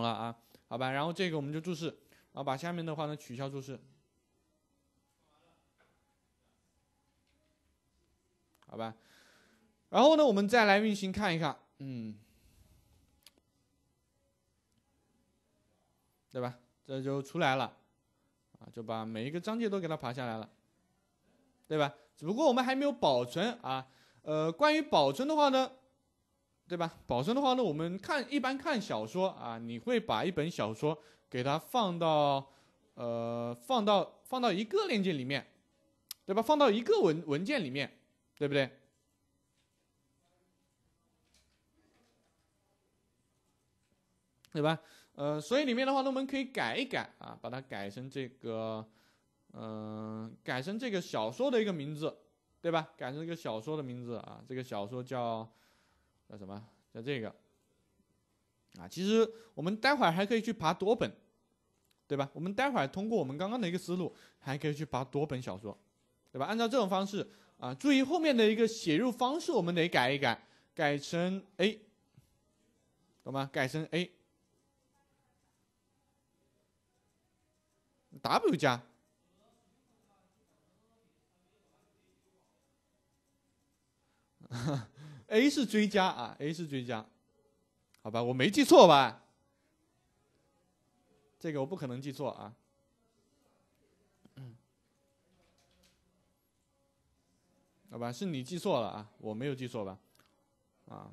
懂了啊，好吧，然后这个我们就注释，啊，把下面的话呢取消注释，好吧，然后呢，我们再来运行看一看，嗯，对吧？这就出来了，啊，就把每一个章节都给它爬下来了，对吧？只不过我们还没有保存啊，呃，关于保存的话呢。对吧？保存的话呢，我们看一般看小说啊，你会把一本小说给它放到，呃，放到放到一个链接里面，对吧？放到一个文文件里面，对不对？对吧？呃，所以里面的话呢，我们可以改一改啊，把它改成这个，嗯，改成这个小说的一个名字，对吧？改成这个小说的名字啊，这个小说叫。叫什么？叫这个，啊，其实我们待会儿还可以去爬多本，对吧？我们待会儿通过我们刚刚的一个思路，还可以去爬多本小说，对吧？按照这种方式啊，注意后面的一个写入方式，我们得改一改，改成 A，懂吗？改成 A，W 加，A 是追加啊，A 是追加，好吧，我没记错吧？这个我不可能记错啊。好吧，是你记错了啊，我没有记错吧？啊，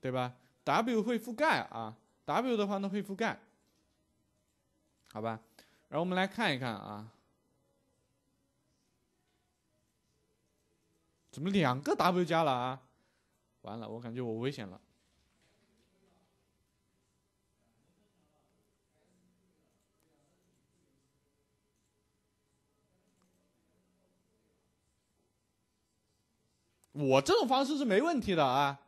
对吧？W 会覆盖啊，W 的话呢会覆盖，好吧？然后我们来看一看啊。怎么两个 W 加了啊？完了，我感觉我危险了。我这种方式是没问题的啊。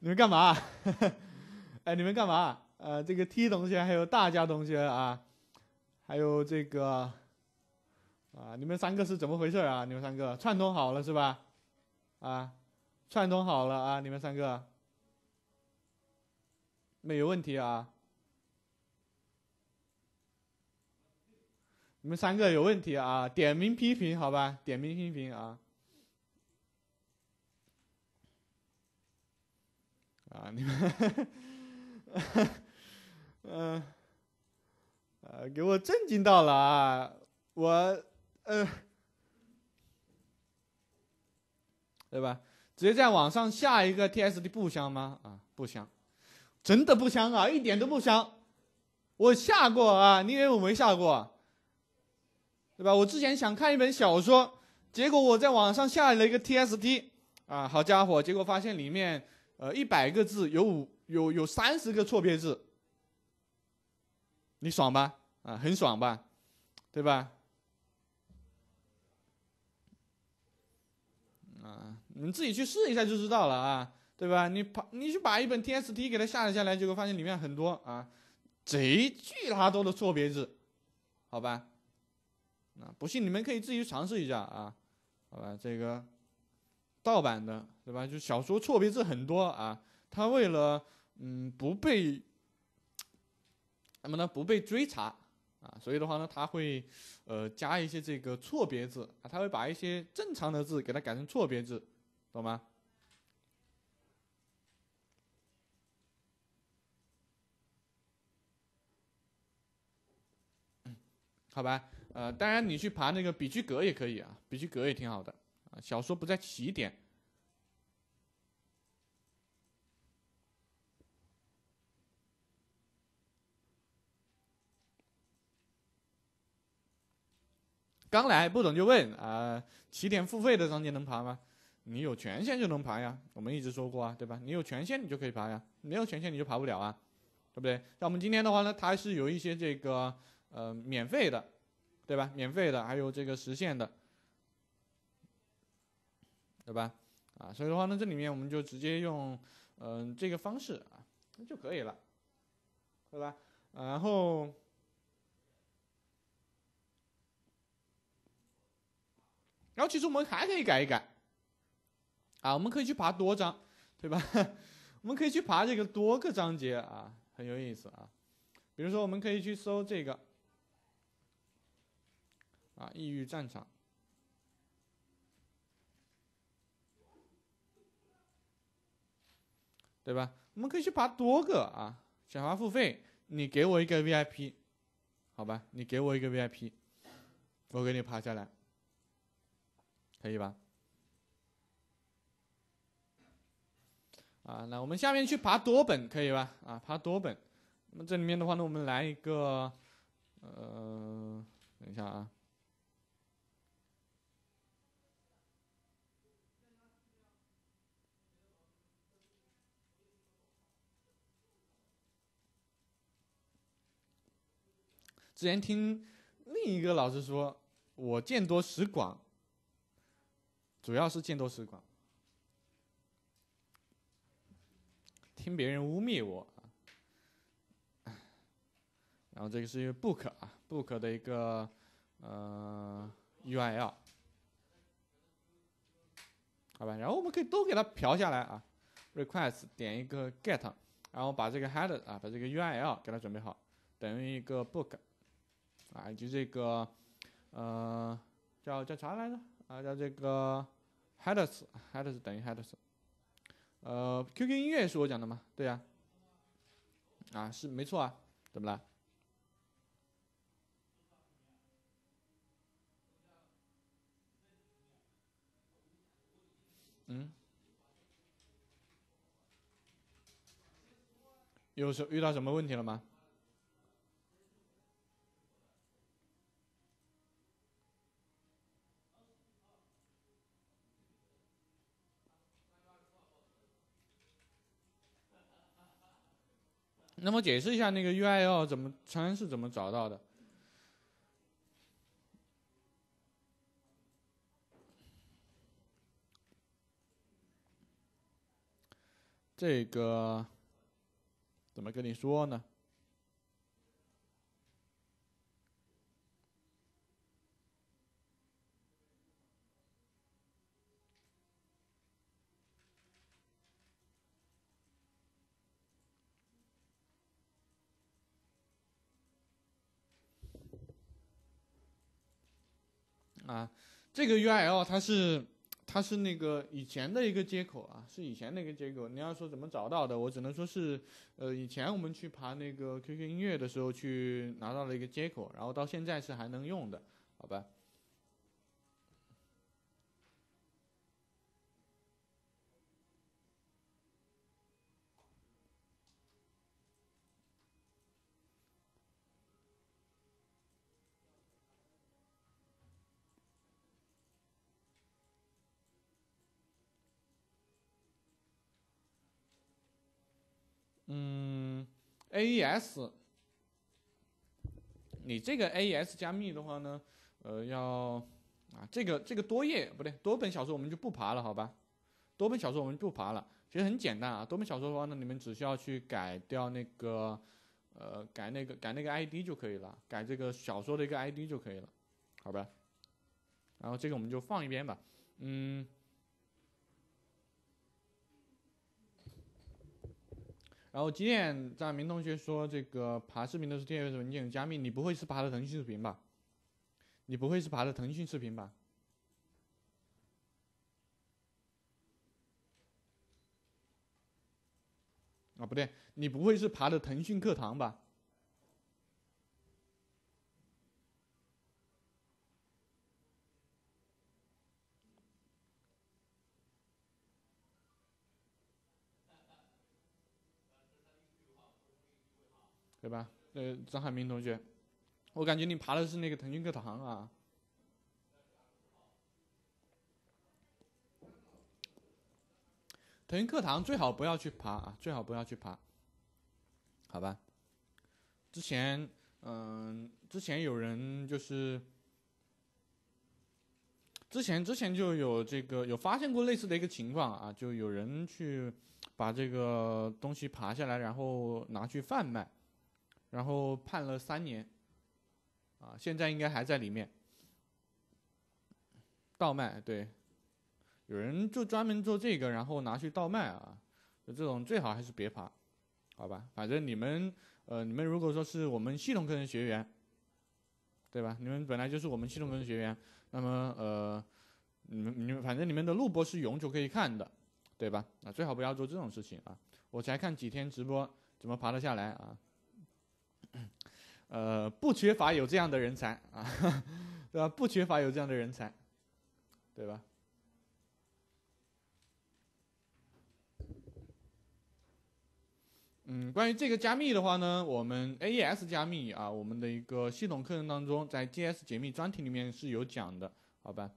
你们干嘛？哎，你们干嘛？呃，这个 T 同学还有大家同学啊，还有这个啊，你们三个是怎么回事啊？你们三个串通好了是吧？啊，串通好了啊，你们三个没有问题啊？你们三个有问题啊？点名批评，好吧？点名批评啊？啊，你们，哈，呃，给我震惊到了啊！我，呃，对吧？直接在网上下一个 TSD 不香吗？啊，不香，真的不香啊，一点都不香！我下过啊，你以为我没下过？对吧？我之前想看一本小说，结果我在网上下了一个 TSD，啊，好家伙，结果发现里面……呃，一百个字有五有有三十个错别字，你爽吧？啊，很爽吧？对吧？啊，你自己去试一下就知道了啊，对吧？你把你去把一本 TST 给它下载下来，结果发现里面很多啊，贼巨拉多的错别字，好吧？啊，不信你们可以自己去尝试一下啊，好吧？这个。盗版的，对吧？就小说错别字很多啊。他为了，嗯，不被，那么呢？不被追查啊。所以的话呢，他会，呃，加一些这个错别字。他会把一些正常的字给它改成错别字，懂吗？好吧。呃，当然，你去爬那个笔居阁也可以啊，笔居阁也挺好的。小说不在起点，刚来不懂就问啊？起点付费的章节能爬吗？你有权限就能爬呀，我们一直说过啊，对吧？你有权限你就可以爬呀，没有权限你就爬不了啊，对不对？那我们今天的话呢，它是有一些这个呃免费的，对吧？免费的还有这个实现的。对吧？啊，所以的话呢，这里面我们就直接用，嗯，这个方式啊，那就可以了，对吧？然后，然后其实我们还可以改一改，啊，我们可以去爬多章，对吧？我们可以去爬这个多个章节啊，很有意思啊。比如说，我们可以去搜这个，啊，异域战场。对吧？我们可以去爬多个啊，甲方付费，你给我一个 VIP，好吧？你给我一个 VIP，我给你爬下来，可以吧？啊，那我们下面去爬多本，可以吧？啊，爬多本，那么这里面的话呢，我们来一个，呃，等一下啊。之前听另一个老师说，我见多识广，主要是见多识广。听别人污蔑我，然后这个是一个 book 啊，book 的一个呃 URL，好吧，然后我们可以都给它嫖下来啊。request 点一个 get，然后把这个 header 啊，把这个 URL 给它准备好，等于一个 book。以及这个，呃，叫叫啥来着？啊，叫这个，Hades，Hades e e 等于 Hades，e 呃，QQ 音乐是我讲的吗？对呀，啊，是没错啊，怎么了？嗯？有什遇到什么问题了吗？那么解释一下那个 URL 怎么传是怎么找到的？这个怎么跟你说呢？啊，这个 U I L 它是，它是那个以前的一个接口啊，是以前那个接口。你要说怎么找到的，我只能说是，呃，以前我们去爬那个 Q Q 音乐的时候去拿到了一个接口，然后到现在是还能用的，好吧。嗯，AES，你这个 AES 加密的话呢，呃，要啊，这个这个多页不对，多本小说我们就不爬了，好吧？多本小说我们不爬了，其实很简单啊，多本小说的话呢，你们只需要去改掉那个，呃，改那个改那个 ID 就可以了，改这个小说的一个 ID 就可以了，好吧？然后这个我们就放一边吧，嗯。然后，今天张明同学说：“这个爬视频都是电 F 文件加密，你不会是爬的腾讯视频吧？你不会是爬的腾讯视频吧？啊，不对，你不会是爬的腾讯课堂吧？”呃，张海明同学，我感觉你爬的是那个腾讯课堂啊。腾讯课堂最好不要去爬啊，最好不要去爬。好吧，之前，嗯，之前有人就是，之前之前就有这个有发现过类似的一个情况啊，就有人去把这个东西爬下来，然后拿去贩卖。然后判了三年，啊，现在应该还在里面。倒卖对，有人就专门做这个，然后拿去倒卖啊。就这种最好还是别爬，好吧？反正你们，呃，你们如果说是我们系统课程学员，对吧？你们本来就是我们系统课程学员，那么呃，你们你们反正你们的录播是永久可以看的，对吧？啊，最好不要做这种事情啊！我才看几天直播，怎么爬得下来啊？呃，不缺乏有这样的人才 啊，对吧？不缺乏有这样的人才，对吧？嗯，关于这个加密的话呢，我们 AES 加密啊，我们的一个系统课程当中，在 GS 解密专题里面是有讲的，好吧？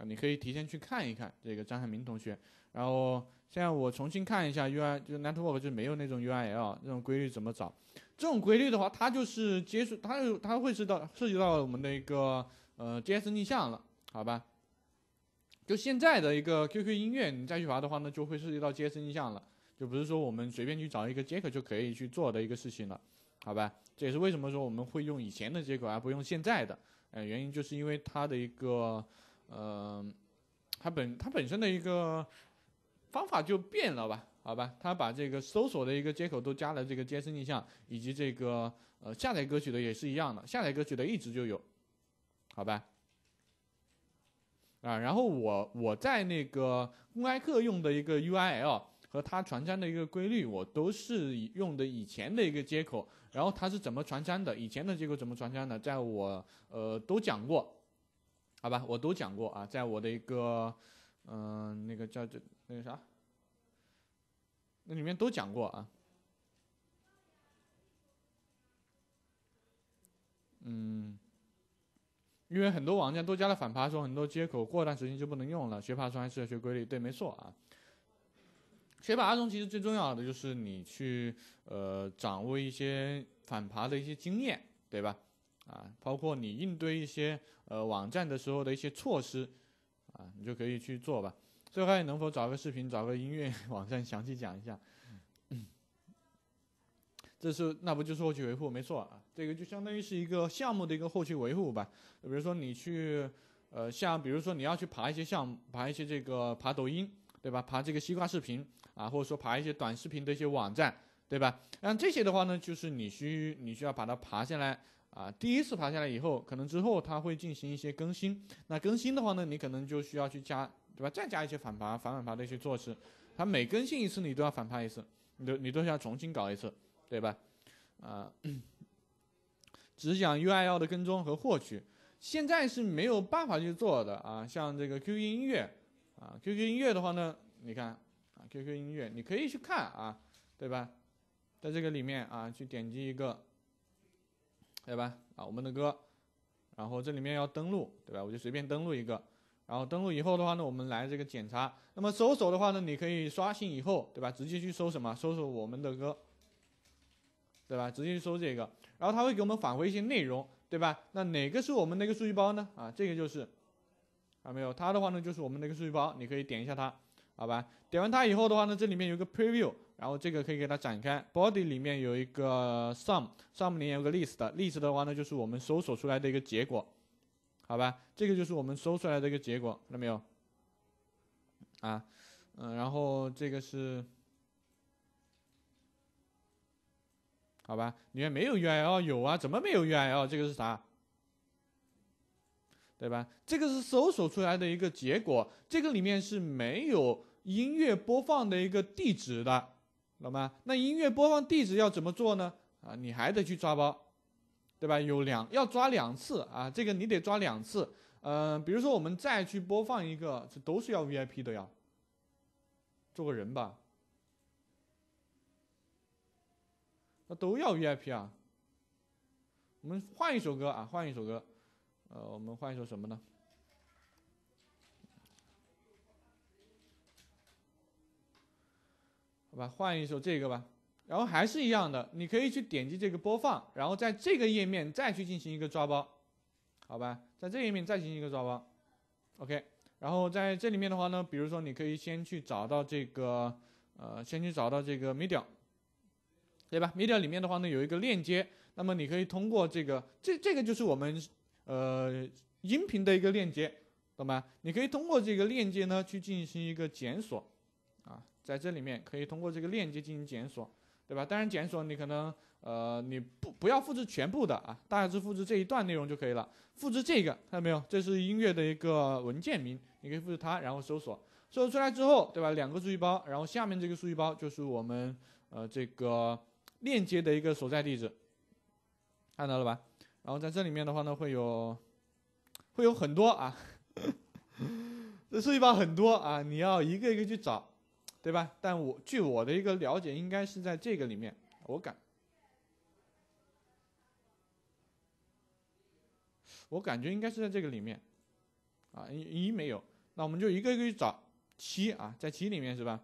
啊，你可以提前去看一看这个张海明同学。然后现在我重新看一下 U I，就 Network 就没有那种 U I L 那种规律怎么找。这种规律的话，它就是接触，它它会是到涉及到我们的一个呃 j s 逆向了，好吧？就现在的一个 QQ 音乐，你再去爬的话呢，就会涉及到 j s 逆向了。就不是说我们随便去找一个接口就可以去做的一个事情了，好吧？这也是为什么说我们会用以前的接口而不用现在的，呃，原因就是因为它的一个。嗯，它本它本身的一个方法就变了吧？好吧，它把这个搜索的一个接口都加了这个 JSON 逆向，以及这个呃下载歌曲的也是一样的，下载歌曲的一直就有，好吧？啊，然后我我在那个公开课用的一个 URL 和它传单的一个规律，我都是用的以前的一个接口，然后它是怎么传单的？以前的接口怎么传单的？在我呃都讲过。好吧，我都讲过啊，在我的一个，嗯，那个叫这那个啥，那里面都讲过啊。嗯，因为很多网站都加了反爬虫，很多接口过段时间就不能用了。学爬虫还是要学规律，对，没错啊。学爬虫其实最重要的就是你去呃掌握一些反爬的一些经验，对吧？啊，包括你应对一些呃网站的时候的一些措施，啊，你就可以去做吧。最后你能否找个视频、找个音乐 网站详细讲一下？这是那不就是后期维护没错啊？这个就相当于是一个项目的一个后期维护吧。比如说你去呃像比如说你要去爬一些项，目，爬一些这个爬抖音对吧？爬这个西瓜视频啊，或者说爬一些短视频的一些网站对吧？那这些的话呢，就是你需你需要把它爬下来。啊，第一次爬下来以后，可能之后它会进行一些更新。那更新的话呢，你可能就需要去加，对吧？再加一些反爬、反反爬的一些措施。它每更新一次，你都要反爬一次，你都你都需要重新搞一次，对吧？啊，只讲 U I l 的跟踪和获取，现在是没有办法去做的啊。像这个 Q Q 音乐啊，Q Q 音乐的话呢，你看啊，Q Q 音乐你可以去看啊，对吧？在这个里面啊，去点击一个。对吧？啊，我们的歌，然后这里面要登录，对吧？我就随便登录一个，然后登录以后的话呢，我们来这个检查。那么搜索的话呢，你可以刷新以后，对吧？直接去搜什么？搜索我们的歌，对吧？直接去搜这个，然后它会给我们返回一些内容，对吧？那哪个是我们那个数据包呢？啊，这个就是，到没有，它的话呢就是我们那个数据包，你可以点一下它，好吧？点完它以后的话呢，这里面有个 preview。然后这个可以给它展开，body 里面有一个 sum，sum 里面有个 list 的，list 的话呢就是我们搜索出来的一个结果，好吧？这个就是我们搜出来的一个结果，看到没有？啊，嗯，然后这个是，好吧？里面没有 URL，有啊？怎么没有 URL？这个是啥？对吧？这个是搜索出来的一个结果，这个里面是没有音乐播放的一个地址的。懂吗？那音乐播放地址要怎么做呢？啊，你还得去抓包，对吧？有两要抓两次啊，这个你得抓两次。嗯，比如说我们再去播放一个，这都是要 VIP 的呀。做个人吧，那都要 VIP 啊。我们换一首歌啊，换一首歌。呃，我们换一首什么呢？换一首这个吧，然后还是一样的，你可以去点击这个播放，然后在这个页面再去进行一个抓包，好吧，在这页面再进行一个抓包，OK，然后在这里面的话呢，比如说你可以先去找到这个，呃，先去找到这个 media，对吧？media 里面的话呢有一个链接，那么你可以通过这个，这这个就是我们呃音频的一个链接，懂吧？你可以通过这个链接呢去进行一个检索。啊，在这里面可以通过这个链接进行检索，对吧？当然检索你可能呃你不不要复制全部的啊，大致复制这一段内容就可以了。复制这个看到没有？这是音乐的一个文件名，你可以复制它，然后搜索搜索出来之后，对吧？两个数据包，然后下面这个数据包就是我们呃这个链接的一个所在地址，看到了吧？然后在这里面的话呢会有会有很多啊，这数据包很多啊，你要一个一个去找。对吧？但我据我的一个了解，应该是在这个里面。我感，我感觉应该是在这个里面。啊，一没有，那我们就一个一个去找七啊，在七里面是吧？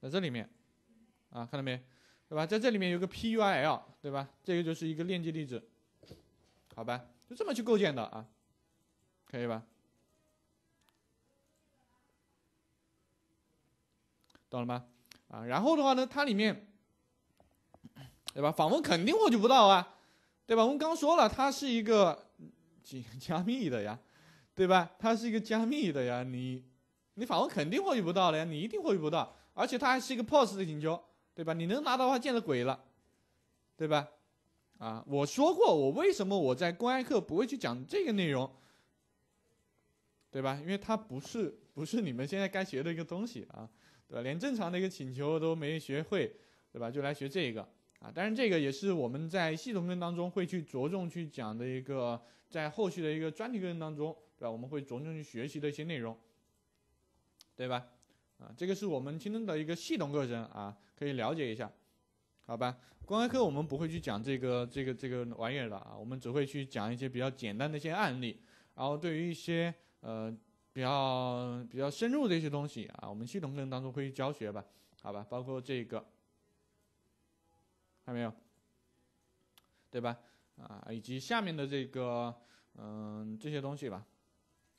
在这里面，啊，看到没？对吧？在这里面有个 P U I L，对吧？这个就是一个链接地址，好吧？就这么去构建的啊，可以吧？懂了吗？啊，然后的话呢，它里面，对吧？访问肯定获取不到啊，对吧？我们刚说了，它是一个解加密的呀，对吧？它是一个加密的呀，你你访问肯定获取不到的呀，你一定获取不到，而且它还是一个 POST 的请求，对吧？你能拿到的话见了鬼了，对吧？啊，我说过，我为什么我在公开课不会去讲这个内容，对吧？因为它不是不是你们现在该学的一个东西啊。对，吧？连正常的一个请求都没学会，对吧？就来学这个啊！当然，这个也是我们在系统课当中会去着重去讲的一个，在后续的一个专题课程当中，对吧？我们会着重去学习的一些内容，对吧？啊，这个是我们新增的一个系统课程啊，可以了解一下，好吧？公开课我们不会去讲这个这个这个玩意儿了啊，我们只会去讲一些比较简单的一些案例，然后对于一些呃。比较比较深入的一些东西啊，我们系统课程当中会去教学吧，好吧？包括这个，看到没有？对吧？啊，以及下面的这个，嗯，这些东西吧，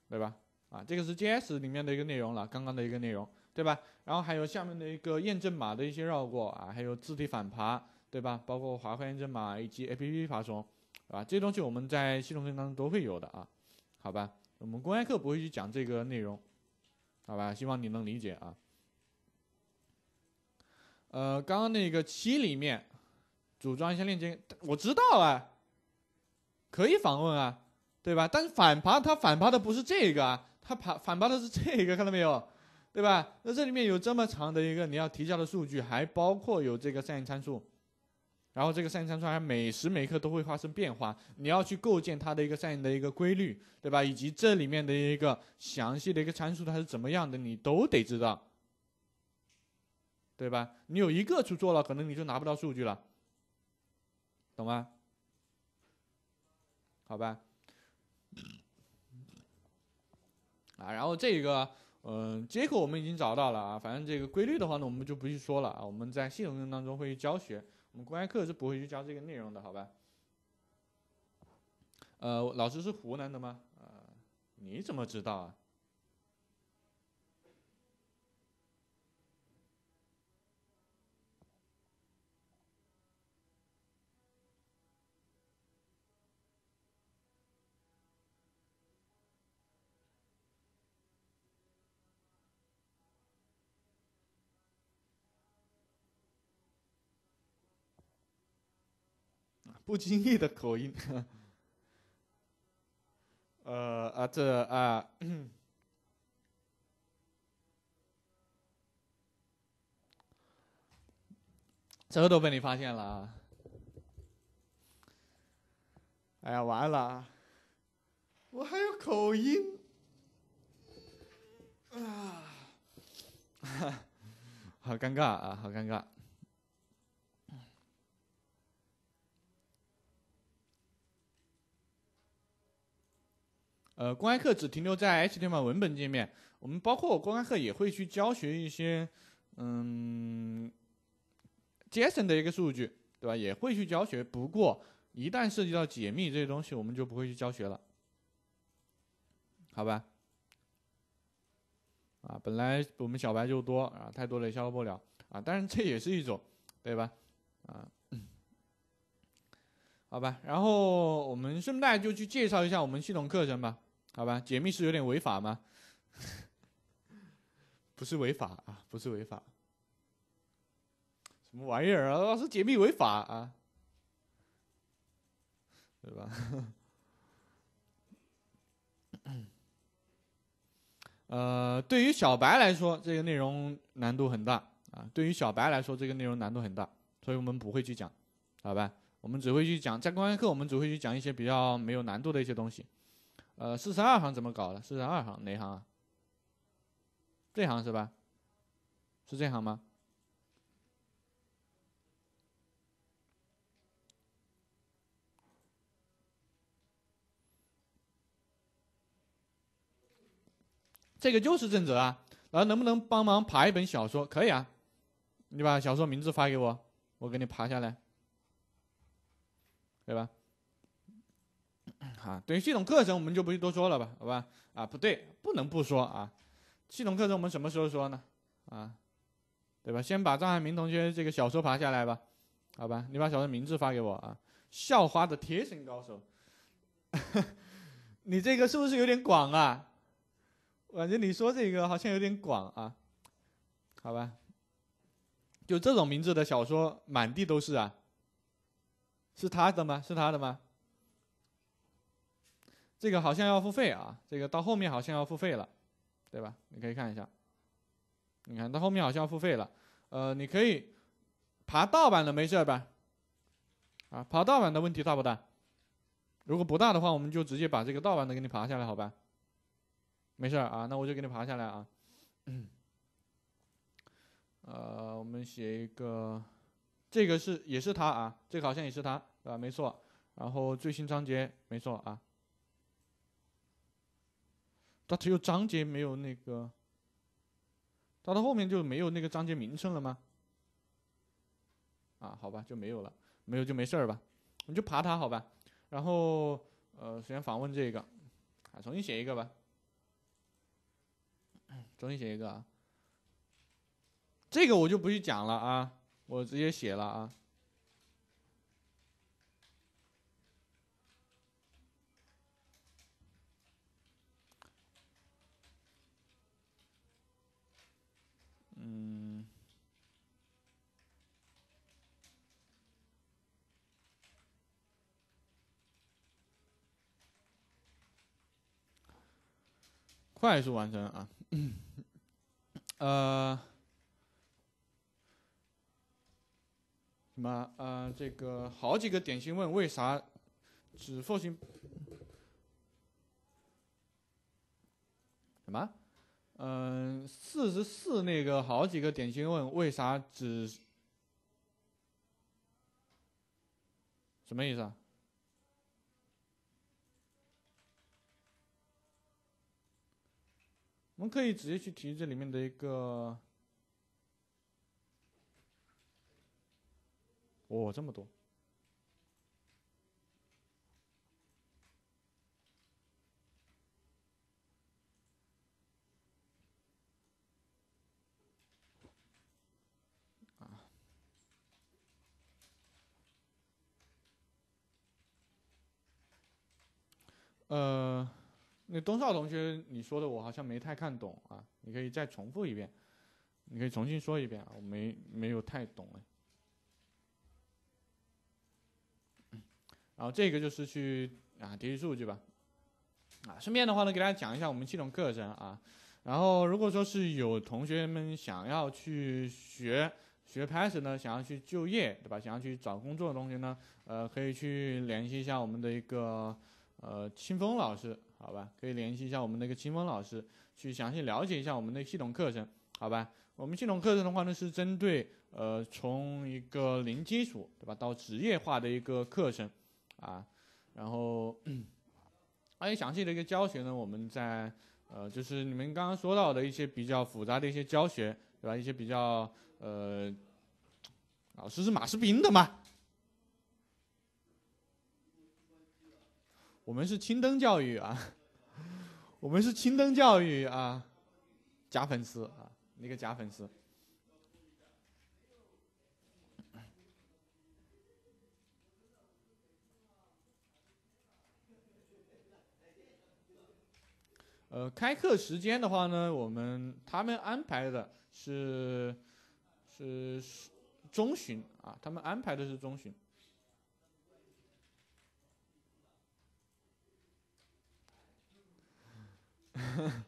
对吧？啊，这个是 JS 里面的一个内容了，刚刚的一个内容，对吧？然后还有下面的一个验证码的一些绕过啊，还有字体反爬，对吧？包括滑块验证码以及 APP 发送，啊，吧？这些东西我们在系统课程当中都会有的啊，好吧？我们公开课不会去讲这个内容，好吧？希望你能理解啊。呃，刚刚那个七里面组装一下链接，我知道啊，可以访问啊，对吧？但是反爬它反爬的不是这个啊，它爬反爬的是这个，看到没有？对吧？那这里面有这么长的一个你要提交的数据，还包括有这个 s e i n 参数。然后这个 sin 参数它每时每刻都会发生变化，你要去构建它的一个 sin 的一个规律，对吧？以及这里面的一个详细的一个参数它是怎么样的，你都得知道，对吧？你有一个去做了，可能你就拿不到数据了，懂吗？好吧，啊，然后这个嗯，接口我们已经找到了啊，反正这个规律的话呢，我们就不去说了啊，我们在系统当中会教学。公开课是不会去教这个内容的，好吧？呃，老师是湖南的吗？啊，你怎么知道啊？不经意的口音，呃啊这啊，这都被你发现了，啊！哎呀完了，我还有口音啊，好尴尬啊，好尴尬。呃，公开课只停留在 HTML 文本界面。我们包括公开课也会去教学一些，嗯，JSON 的一个数据，对吧？也会去教学。不过一旦涉及到解密这些东西，我们就不会去教学了，好吧？啊，本来我们小白就多啊，太多了也消化不了啊。但是这也是一种，对吧？啊，好吧。然后我们顺带就去介绍一下我们系统课程吧。好吧，解密是有点违法吗？不是违法啊，不是违法，什么玩意儿啊？老师解密违法啊？对吧？呃，对于小白来说，这个内容难度很大啊。对于小白来说，这个内容难度很大，所以我们不会去讲，好吧？我们只会去讲，在公开课我们只会去讲一些比较没有难度的一些东西。呃，四十二行怎么搞的？四十二行哪行啊？这行是吧？是这行吗？这个就是正则啊。然后能不能帮忙爬一本小说？可以啊，你把小说名字发给我，我给你爬下来，对吧？好，等于系统课程我们就不多说了吧，好吧？啊，不对，不能不说啊。系统课程我们什么时候说呢？啊，对吧？先把张海明同学这个小说爬下来吧，好吧？你把小说名字发给我啊。校花的贴身高手，你这个是不是有点广啊？我感觉你说这个好像有点广啊，好吧？就这种名字的小说满地都是啊。是他的吗？是他的吗？这个好像要付费啊！这个到后面好像要付费了，对吧？你可以看一下，你看到后面好像要付费了。呃，你可以爬盗版的没事吧？啊，爬盗版的问题大不大？如果不大的话，我们就直接把这个盗版的给你爬下来，好吧？没事啊，那我就给你爬下来啊。呃，我们写一个，这个是也是他啊，这个好像也是他，啊，没错。然后最新章节，没错啊。它只有章节没有那个，它到后面就没有那个章节名称了吗？啊，好吧，就没有了，没有就没事儿吧，你就爬它好吧。然后呃，先访问这个，啊，重新写一个吧，重新写一个，啊。这个我就不去讲了啊，我直接写了啊。嗯，快速完成啊，呃，什么呃，这个好几个典型问，为啥指腹型？什么？嗯，四十四那个好几个点心问为啥只什么意思啊？我们可以直接去提这里面的一个，哇，这么多。呃，那东少同学，你说的我好像没太看懂啊，你可以再重复一遍，你可以重新说一遍我没没有太懂哎。然后这个就是去啊，提取数据吧，啊，顺便的话呢，给大家讲一下我们系统课程啊。然后如果说是有同学们想要去学学 Python 呢，想要去就业对吧？想要去找工作的同学呢，呃，可以去联系一下我们的一个。呃，清风老师，好吧，可以联系一下我们那个清风老师，去详细了解一下我们的系统课程，好吧？我们系统课程的话呢，是针对呃从一个零基础，对吧，到职业化的一个课程，啊，然后关 于详细的一个教学呢，我们在呃就是你们刚刚说到的一些比较复杂的一些教学，对吧？一些比较呃，老师是马士兵的嘛，我们是青灯教育啊，我们是青灯教育啊，假粉丝啊，那个假粉丝。呃，开课时间的话呢，我们他们安排的是是中旬啊，他们安排的是中旬。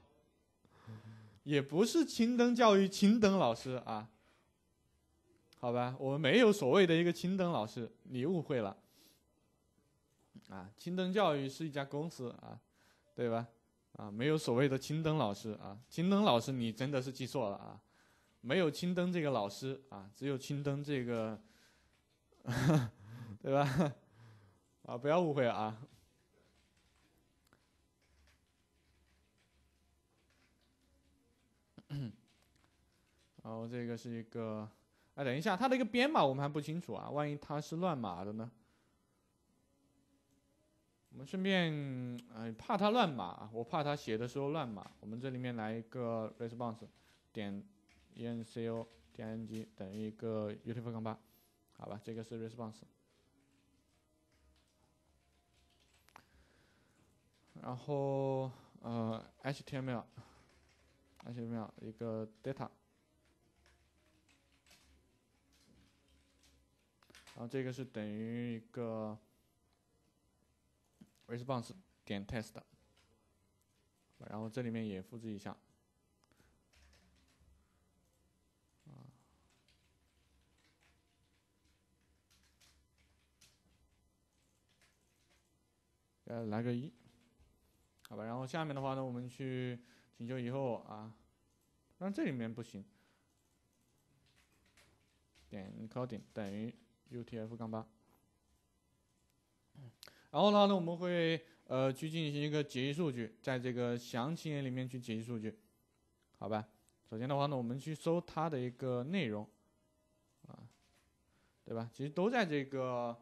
也不是青灯教育青灯老师啊，好吧，我们没有所谓的一个青灯老师，你误会了啊。青灯教育是一家公司啊，对吧？啊，没有所谓的青灯老师啊，青灯老师你真的是记错了啊，没有青灯这个老师啊，只有青灯这个，对吧？啊，不要误会啊。然后这个是一个，哎，等一下，它的一个编码我们还不清楚啊。万一它是乱码的呢？我们顺便，哎，怕它乱码我怕它写的时候乱码。我们这里面来一个 response 点 e n c o 点 n 点 g 等于一个 UTF-8，好吧？这个是 response。然后，呃，HTML，HTML 一个 data。然后这个是等于一个 response 点 test，然后这里面也复制一下，呃，来个一，好吧，然后下面的话呢，我们去请求以后啊，但这里面不行，点 c o d i n g 等于 U T F 杠八，然后的话呢，我们会呃去进行一个解析数据，在这个详情页里面去解析数据，好吧？首先的话呢，我们去搜它的一个内容，啊，对吧？其实都在这个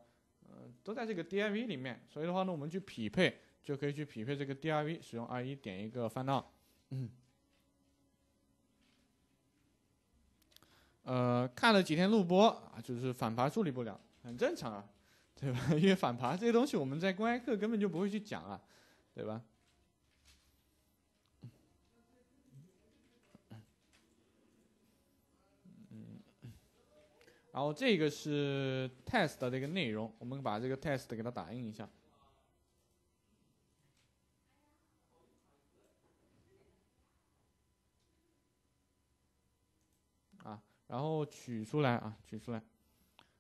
呃都在这个 D I V 里面，所以的话呢，我们去匹配就可以去匹配这个 D I V，使用 R 1点一个 find out。嗯。呃，看了几天录播啊，就是反爬处理不了，很正常啊，对吧？因为反爬这些东西我们在公开课根本就不会去讲啊，对吧？然后这个是 test 的这个内容，我们把这个 test 给它打印一下。然后取出来啊，取出来，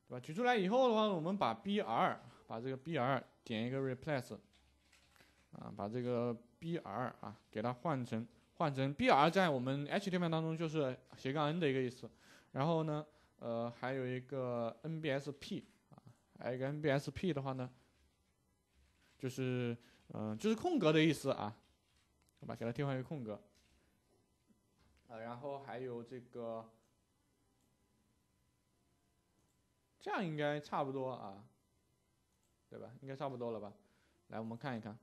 对吧？取出来以后的话，我们把 br 把这个 br 点一个 replace 啊，把这个 br 啊给它换成换成 br 在我们 html 当中就是斜杠 n 的一个意思。然后呢，呃，还有一个 nbsp 啊，一个 nbsp 的话呢，就是嗯，就是空格的意思啊，把吧，给它替换一个空格。呃，然后还有这个。这样应该差不多啊，对吧？应该差不多了吧？来，我们看一看，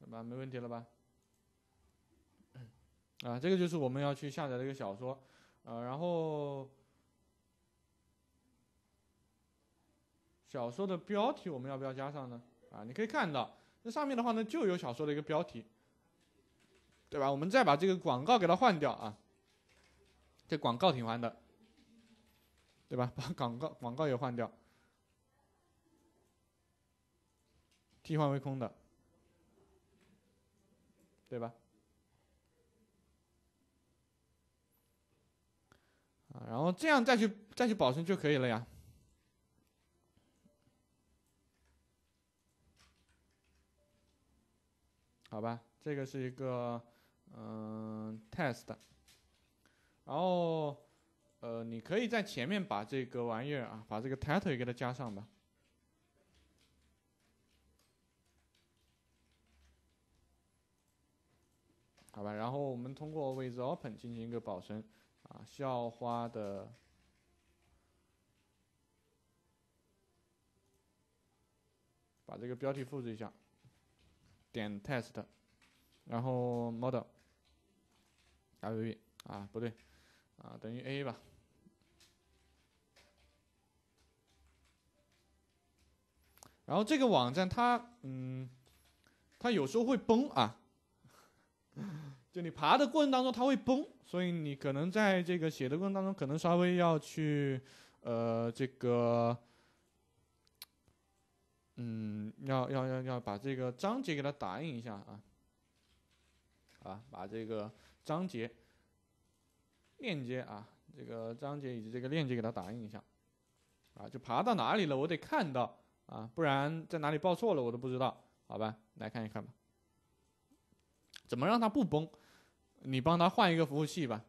对吧？没问题了吧？啊，这个就是我们要去下载的一个小说，呃，然后小说的标题我们要不要加上呢？啊，你可以看到。那上面的话呢，就有小说的一个标题，对吧？我们再把这个广告给它换掉啊。这广告挺烦的，对吧？把广告广告也换掉，替换为空的，对吧？啊，然后这样再去再去保存就可以了呀。好吧，这个是一个嗯 test，然后呃，你可以在前面把这个玩意儿啊，把这个 title 也给它加上吧。好吧，然后我们通过 with open 进行一个保存啊，校花的，把这个标题复制一下。点 test，然后 model，W，啊不对，啊等于 A 吧。然后这个网站它，嗯，它有时候会崩啊，就你爬的过程当中它会崩，所以你可能在这个写的过程当中，可能稍微要去，呃，这个。嗯，要要要要把这个章节给它打印一下啊，啊，把这个章节链接啊，这个章节以及这个链接给它打印一下，啊，就爬到哪里了，我得看到啊，不然在哪里报错了我都不知道，好吧，来看一看吧，怎么让它不崩？你帮他换一个服务器吧。